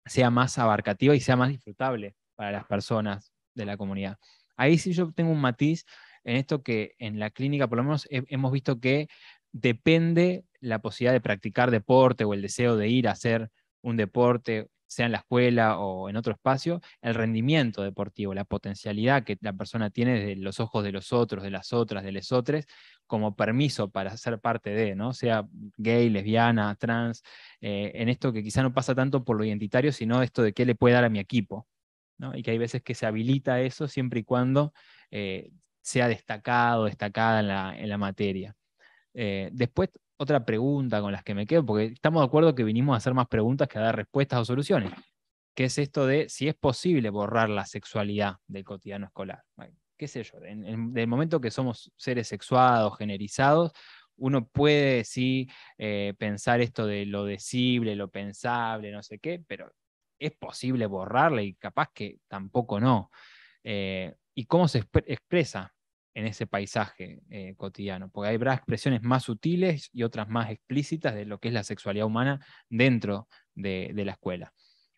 sea más abarcativa y sea más disfrutable para las personas de la comunidad. Ahí sí yo tengo un matiz en esto que en la clínica por lo menos hemos visto que depende la posibilidad de practicar deporte o el deseo de ir a hacer un deporte sea en la escuela o en otro espacio, el rendimiento deportivo, la potencialidad que la persona tiene desde los ojos de los otros, de las otras, de los otros, como permiso para ser parte de, ¿no? Sea gay, lesbiana, trans, eh, en esto que quizá no pasa tanto por lo identitario, sino esto de qué le puede dar a mi equipo, Y que hay veces que se habilita eso siempre y cuando eh, sea destacado, destacada en la, materia. Eh, después, otra pregunta con las que me quedo, porque estamos de acuerdo que vinimos a hacer más preguntas que a dar respuestas o soluciones, que es esto de si es posible borrar la sexualidad del cotidiano escolar. ¿Qué sé yo? En, el momento que somos seres sexuados, generizados, uno puede sí eh, pensar esto de lo decible, lo pensable, no sé qué, pero es posible borrarla y capaz que tampoco no. Eh, ¿Y cómo se expresa en ese paisaje eh, cotidiano, porque habrá expresiones más sutiles y otras más explícitas de lo que es la sexualidad humana dentro de, de, la escuela.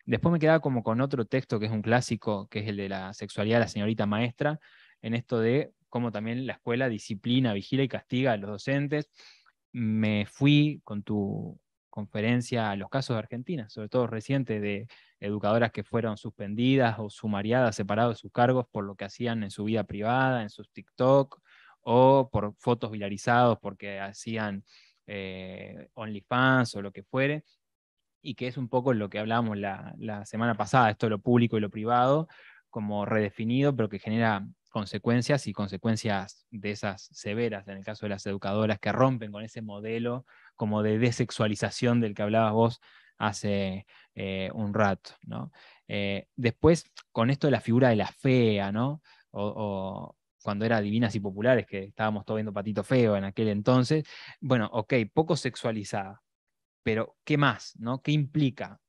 Después me quedaba como con otro texto que es un clásico, que es el de la sexualidad de la señorita maestra, en esto de cómo también la escuela disciplina, vigila y castiga a los docentes. Me fui con tu conferencia a los casos de Argentina, sobre todo recientes de educadoras que fueron suspendidas o sumariadas, separadas de sus cargos por lo que hacían en su vida privada, en sus TikTok, o por fotos viralizados porque hacían eh, OnlyFans o lo que fuere, y que es un poco lo que hablábamos la, la semana pasada, esto de lo público y lo privado, como redefinido, pero que genera consecuencias y consecuencias de esas severas, en el caso de las educadoras que rompen con ese modelo como de desexualización del que hablabas vos hace eh, un rato. ¿no? Eh, después, con esto de la figura de la fea, ¿no? o, cuando era Divinas y Populares, que estábamos todos viendo Patito Feo en aquel entonces, bueno, ok, poco sexualizada, pero ¿qué más? ¿no? ¿Qué implica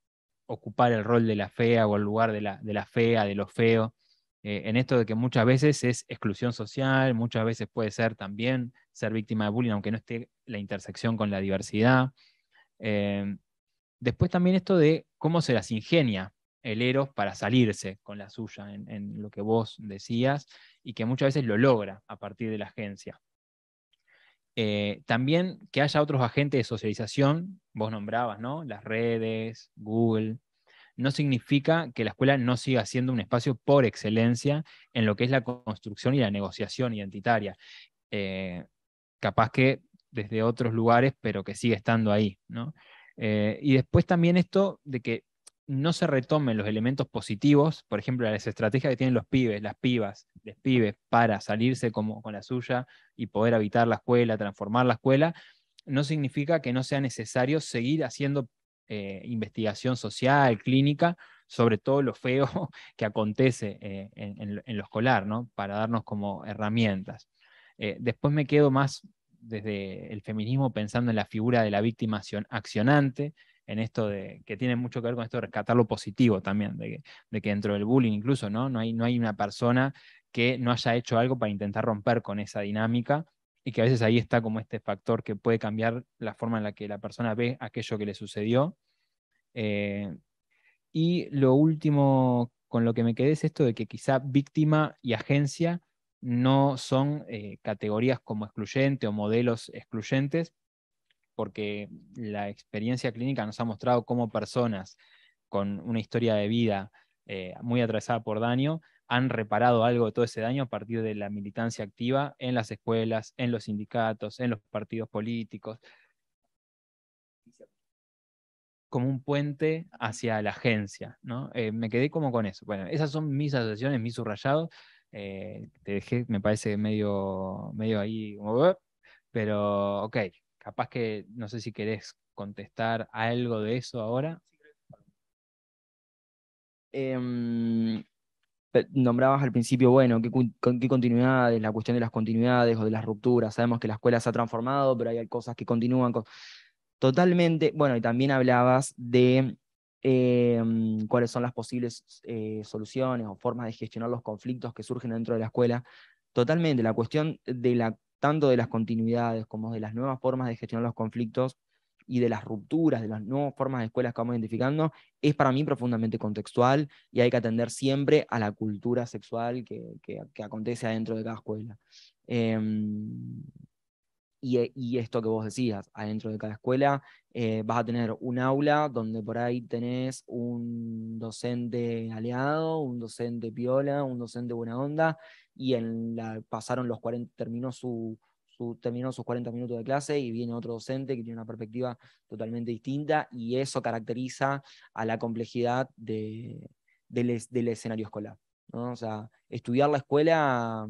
ocupar el rol de la fea o el lugar de la, de la fea, de lo feo eh, en esto de que muchas veces es exclusión social, muchas veces puede ser también ser víctima de bullying, aunque no esté la intersección con la diversidad. Eh, después también esto de cómo se las ingenia el héroe para salirse con la suya, en, lo que vos decías, y que muchas veces lo logra a partir de la agencia. Eh, también que haya otros agentes de socialización, vos nombrabas, ¿no? Las redes, Google, no significa que la escuela no siga siendo un espacio por excelencia en lo que es la construcción y la negociación identitaria. Eh, capaz que desde otros lugares, pero que sigue estando ahí. Eh, y después también esto de que no se retomen los elementos positivos, por ejemplo, las estrategias que tienen los pibes, las pibas, los pibes, para salirse como, con la suya y poder habitar la escuela, transformar la escuela, no significa que no sea necesario seguir haciendo eh, investigación social, clínica, sobre todo lo feo (laughs) que acontece eh, en, lo escolar, para darnos como herramientas. Eh, después me quedo más desde el feminismo pensando en la figura de la víctima accionante, en esto de que tiene mucho que ver con esto de rescatar lo positivo también, de que, dentro del bullying incluso, No hay, no hay una persona que no haya hecho algo para intentar romper con esa dinámica y que a veces ahí está como este factor que puede cambiar la forma en la que la persona ve aquello que le sucedió. Eh, y lo último con lo que me quedé es esto de que quizá víctima y agencia no son eh, categorías como excluyentes o modelos excluyentes, porque la experiencia clínica nos ha mostrado cómo personas con una historia de vida eh, muy atravesada por daño han reparado algo de todo ese daño a partir de la militancia activa en las escuelas, en los sindicatos, en los partidos políticos, como un puente hacia la agencia. ¿no? Eh, me quedé como con eso. Bueno, esas son mis asociaciones, mis subrayados. Eh, te dejé, me parece medio, medio ahí, pero ok, capaz que no sé si querés contestar algo de eso ahora. Eh, nombrabas al principio, bueno, qué, continuidades, la cuestión de las continuidades o de las rupturas. Sabemos que la escuela se ha transformado, pero hay cosas que continúan. Totalmente, bueno, y también hablabas de em, cuáles son las posibles eh, soluciones o formas de gestionar los conflictos que surgen dentro de la escuela. Totalmente, la cuestión de la, tanto de las continuidades como de las nuevas formas de gestionar los conflictos y de las rupturas, de las nuevas formas de escuelas que vamos identificando, es para mí profundamente contextual y hay que atender siempre a la cultura sexual que, que, acontece adentro de cada escuela. Em, eh, y, esto que vos decías, adentro de cada escuela eh, vas a tener un aula donde por ahí tenés un docente aliado, un docente piola, un docente buena onda, y en la, pasaron los 40, terminó su terminó sus 40 minutos de clase y viene otro docente que tiene una perspectiva totalmente distinta y eso caracteriza a la complejidad del escenario escolar. O sea, estudiar la escuela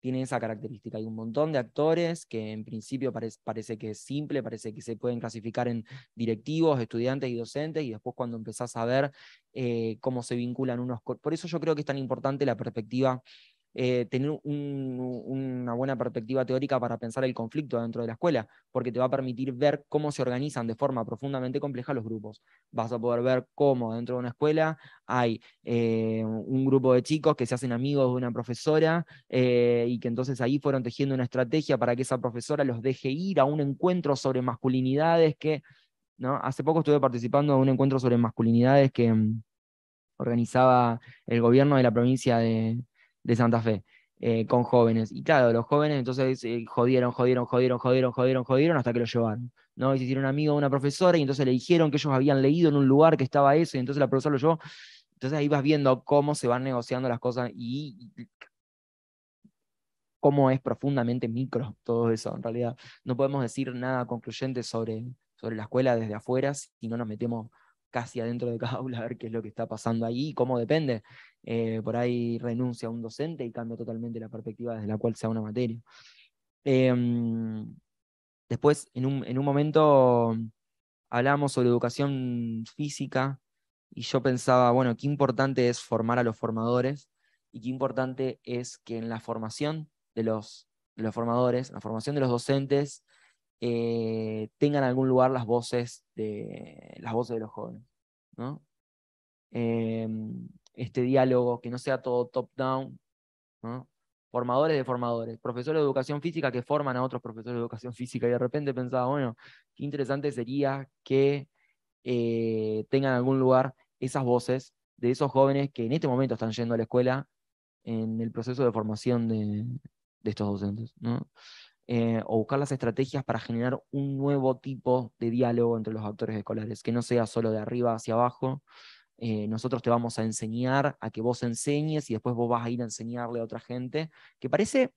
tiene esa característica. Hay un montón de actores que en principio parece que es simple, parece que se pueden clasificar en directivos, estudiantes y docentes, y después cuando empezás a ver eh, cómo se vinculan unos... Por eso yo creo que es tan importante la perspectiva eh, tener una buena perspectiva teórica para pensar el conflicto dentro de la escuela, porque te va a permitir ver cómo se organizan de forma profundamente compleja los grupos. Vas a poder ver cómo dentro de una escuela hay eh, un grupo de chicos que se hacen amigos de una profesora eh, y que entonces ahí fueron tejiendo una estrategia para que esa profesora los deje ir a un encuentro sobre masculinidades que... ¿no? Hace poco estuve participando de un encuentro sobre masculinidades que mm, organizaba el gobierno de la provincia de, de Santa Fe eh, con jóvenes. Y claro, los jóvenes entonces eh, jodieron, jodieron, jodieron, jodieron, jodieron, jodieron hasta que lo llevaron. ¿no? Y se hicieron amigo de una profesora y entonces le dijeron que ellos habían leído en un lugar que estaba eso y entonces la profesora lo llevó. Entonces ahí vas viendo cómo se van negociando las cosas y cómo es profundamente micro todo eso. En realidad no podemos decir nada concluyente sobre, sobre la escuela desde afuera si no nos metemos casi adentro de cada (laughs) aula a ver qué es lo que está pasando ahí y cómo depende. Eh, por ahí renuncia un docente y cambia totalmente la perspectiva desde la cual sea una materia. Em, después, en un, en un momento mm, hablábamos sobre educación física y yo pensaba, bueno, qué importante es formar a los formadores y qué importante es que en la formación de los, de los formadores, en la formación de los docentes, eh, tengan algún lugar las voces de, las voces de los jóvenes. ¿no? Eh, este diálogo, que no sea todo top-down, ¿no? formadores de formadores, profesores de educación física que forman a otros profesores de educación (laughs) física y de repente pensaba, bueno, qué interesante sería que eh, tengan algún lugar esas voces de esos jóvenes que en este momento están yendo a la escuela en el proceso de formación de, de estos docentes. ¿no? Eh, o buscar las estrategias para generar un nuevo tipo de diálogo entre los actores escolares, que no sea solo de arriba hacia abajo. Eh, nosotros te vamos a enseñar a que vos enseñes y después vos vas a ir a enseñarle a otra gente, que parece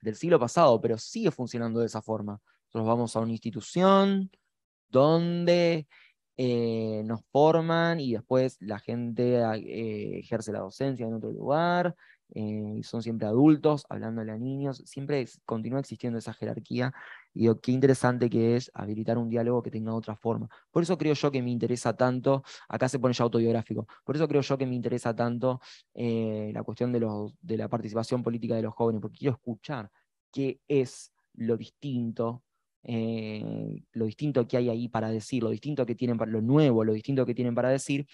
del siglo pasado, pero sigue funcionando de esa forma. Nosotros vamos a una institución donde eh, nos forman y después la gente ejerce la docencia en otro lugar eh, son siempre adultos, hablándole a niños, siempre continúa existiendo esa jerarquía. Y qué interesante que es habilitar un diálogo que tenga otra forma. Por eso creo yo que me interesa tanto, acá se pone ya autobiográfico, por eso creo yo que me interesa tanto eh, la cuestión de, los, de la participación política de los jóvenes, porque quiero escuchar qué es lo distinto eh, lo distinto que hay ahí para decir, lo distinto que tienen para lo nuevo, lo distinto que tienen para decir,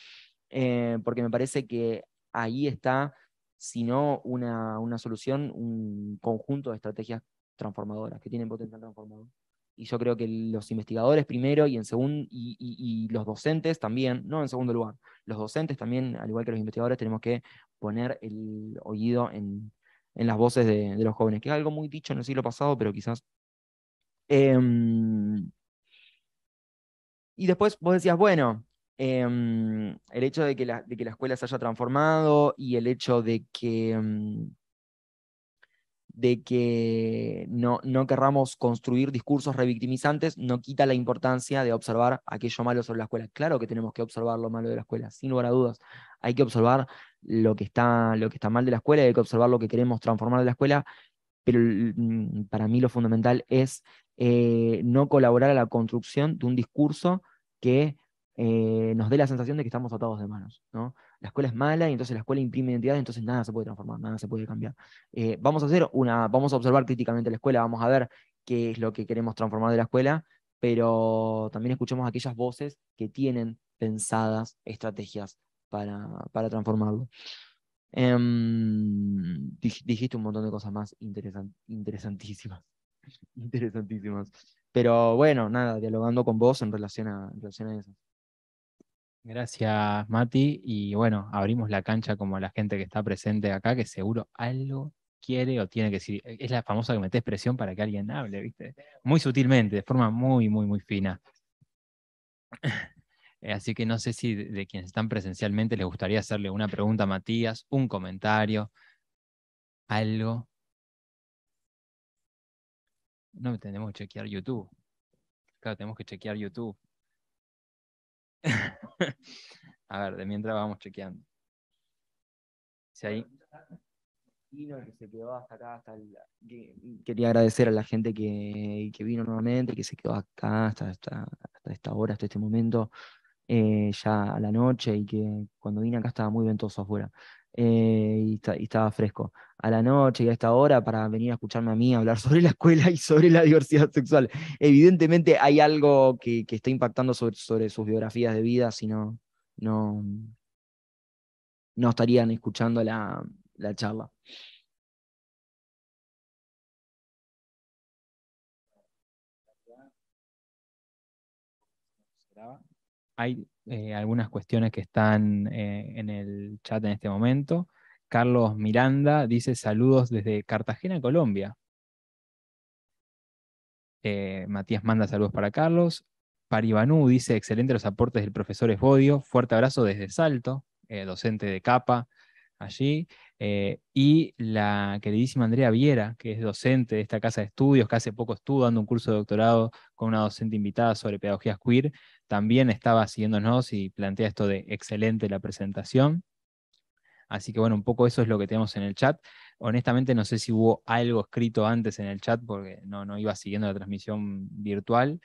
porque me parece que ahí está sino una, solución, un conjunto de estrategias transformadoras, que tienen potencial transformador. Y yo creo que los investigadores primero y, en segundo y, los docentes también, no en segundo lugar, los docentes también, al igual que los investigadores, tenemos que poner el oído en, las voces de, los jóvenes, que es algo muy dicho en el siglo pasado, pero quizás... Em, y después vos decías, bueno, Em, el hecho de que, la, de que, escuela se haya transformado y el hecho de que, mm, de que no, no, querramos construir discursos revictimizantes no quita la importancia de observar aquello malo sobre la escuela. Claro que tenemos que observar lo malo de la escuela, sin lugar a dudas. Hay que observar lo que está, lo que está mal de la escuela, y hay que observar lo que queremos transformar de la escuela, pero mm, para mí lo fundamental es eh, no colaborar a la construcción de un discurso que eh, nos dé la sensación de que estamos atados de manos. ¿no? La escuela es mala y entonces la escuela imprime identidad, entonces nada se puede transformar, nada se puede cambiar. Eh, vamos a hacer una, vamos a observar críticamente la escuela, vamos a ver qué es lo que queremos transformar de la escuela, pero también escuchemos aquellas voces que tienen pensadas estrategias para, para transformarlo. Em, dijiste un montón de cosas más interesantísimas. (laughs) interesantísimas. Pero bueno, nada, dialogando con vos en relación a, en relación a eso. Gracias, Mati. Y bueno, abrimos la cancha como la gente que está presente acá, que seguro algo quiere o tiene que decir. E, es la famosa que metes presión para que alguien hable, ¿viste? Muy sutilmente, de forma muy, muy, muy fina. (laughs) Eh, así que no sé si de quienes están presencialmente les gustaría hacerle una pregunta a Matías, un comentario, algo. No tenemos que chequear YouTube. Claro, tenemos que chequear YouTube. (laughs) a ver, de mientras vamos chequeando. Quería agradecer a la gente que, que vino nuevamente, que se quedó acá hasta, hasta, hasta esta hora, hasta este momento, eh, ya a la noche, y que cuando vine acá estaba muy ventoso afuera. Eh, y, estaba fresco. A la noche y a esta hora para venir a escucharme a mí hablar (laughs) sobre la escuela y sobre la diversidad sexual. Evidentemente hay algo que, está impactando sobre, sobre, sus biografías de vida, si no, no, estarían escuchando la, la charla. Hay eh, algunas cuestiones que están eh, en el chat en este momento. Carlos Miranda dice saludos desde Cartagena, Colombia. Eh, Matías manda saludos para Carlos. Paribanú dice excelente los aportes del profesor Esbodio. Fuerte abrazo desde Salto, docente de capa allí. Eh, y la queridísima Andrea Viera, que es docente de esta casa de estudios, que hace poco estuvo dando un curso de doctorado con una docente invitada sobre pedagogías queer, también estaba siguiéndonos y plantea esto de excelente la presentación. Así que bueno, un poco eso es lo que tenemos en el chat. Honestamente no sé si hubo algo escrito antes en el chat porque no, no iba siguiendo la transmisión virtual,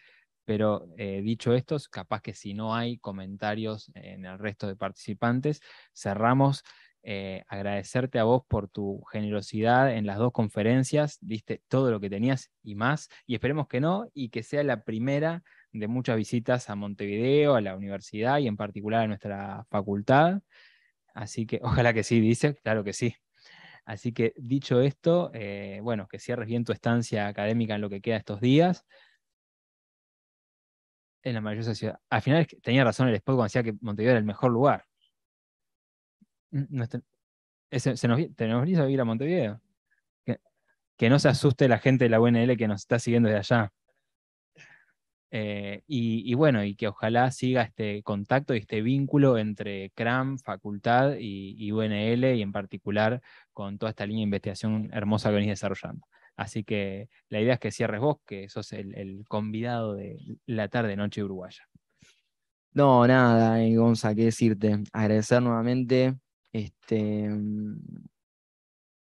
pero eh, dicho esto, capaz que si no hay comentarios en el resto de participantes, cerramos eh, agradecerte a vos por tu generosidad en las dos conferencias, diste todo lo que tenías y más, y esperemos que no, y que sea la primera de muchas visitas a Montevideo, a la universidad y en particular a nuestra facultad. Así que (laughs) ojalá que sí, dice, claro que sí. Así que dicho esto, eh, bueno, que cierres bien tu estancia académica en lo que queda estos días. En la maravillosa ciudad. Al final tenía razón el spot cuando decía que Montevideo era el mejor lugar. Mm, ¿te eh, se nos, tenemos ir a Montevideo. Que, no se asuste la gente de la UNL que nos está siguiendo desde allá. Eh, y, bueno, y que ojalá siga este contacto y este vínculo entre CRAM, facultad y, UNL, y en particular con toda esta línea de investigación hermosa que venís desarrollando. Así que la idea es que cierres vos, que sos el, el convidado de la tarde-noche uruguaya. No, nada, eh, Gonza, qué decirte. Agradecer nuevamente este, mm,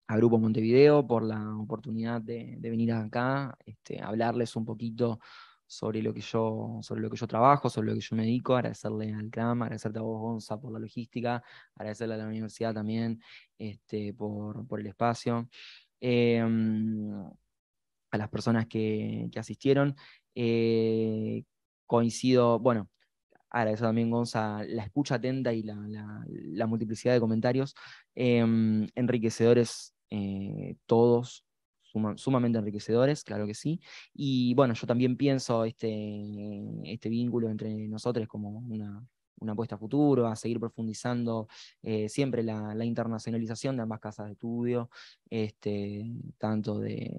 a Grupo Montevideo por la oportunidad de, venir acá, este, hablarles un poquito sobre lo, que yo, sobre lo que yo trabajo, sobre lo que yo me dedico, agradecerle al CRAM, agradecerle a vos, Gonza, por la logística, agradecerle a la universidad también este, por, por el espacio. Em, a las personas que, asistieron. Eh, coincido, bueno, eso también, Gonza, la escucha atenta y la, multiplicidad de comentarios. Em, enriquecedores eh, todos, sumamente enriquecedores, claro que sí. Y bueno, yo también pienso este, este, vínculo entre nosotros como una, una apuesta a futuro, a seguir profundizando eh, siempre la, internacionalización de ambas casas de estudio, este, tanto de,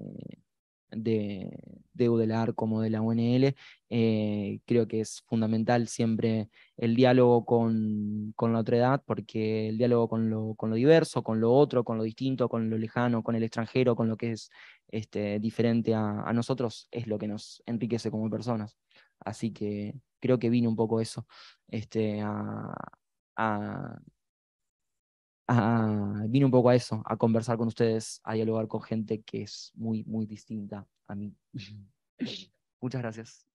de, de UDELAR como de la UNL. Eh, creo que es fundamental siempre el diálogo con, la otra edad, porque el diálogo con lo, con lo, diverso, con lo otro, con lo distinto, con lo lejano, con el extranjero, con lo que es este, diferente a, nosotros, es lo que nos enriquece como personas. Así que creo que vino un poco eso este, a Ah, vine un poco a eso, a conversar con ustedes, a dialogar con gente que es muy, muy distinta a mí. (laughs) Muchas gracias.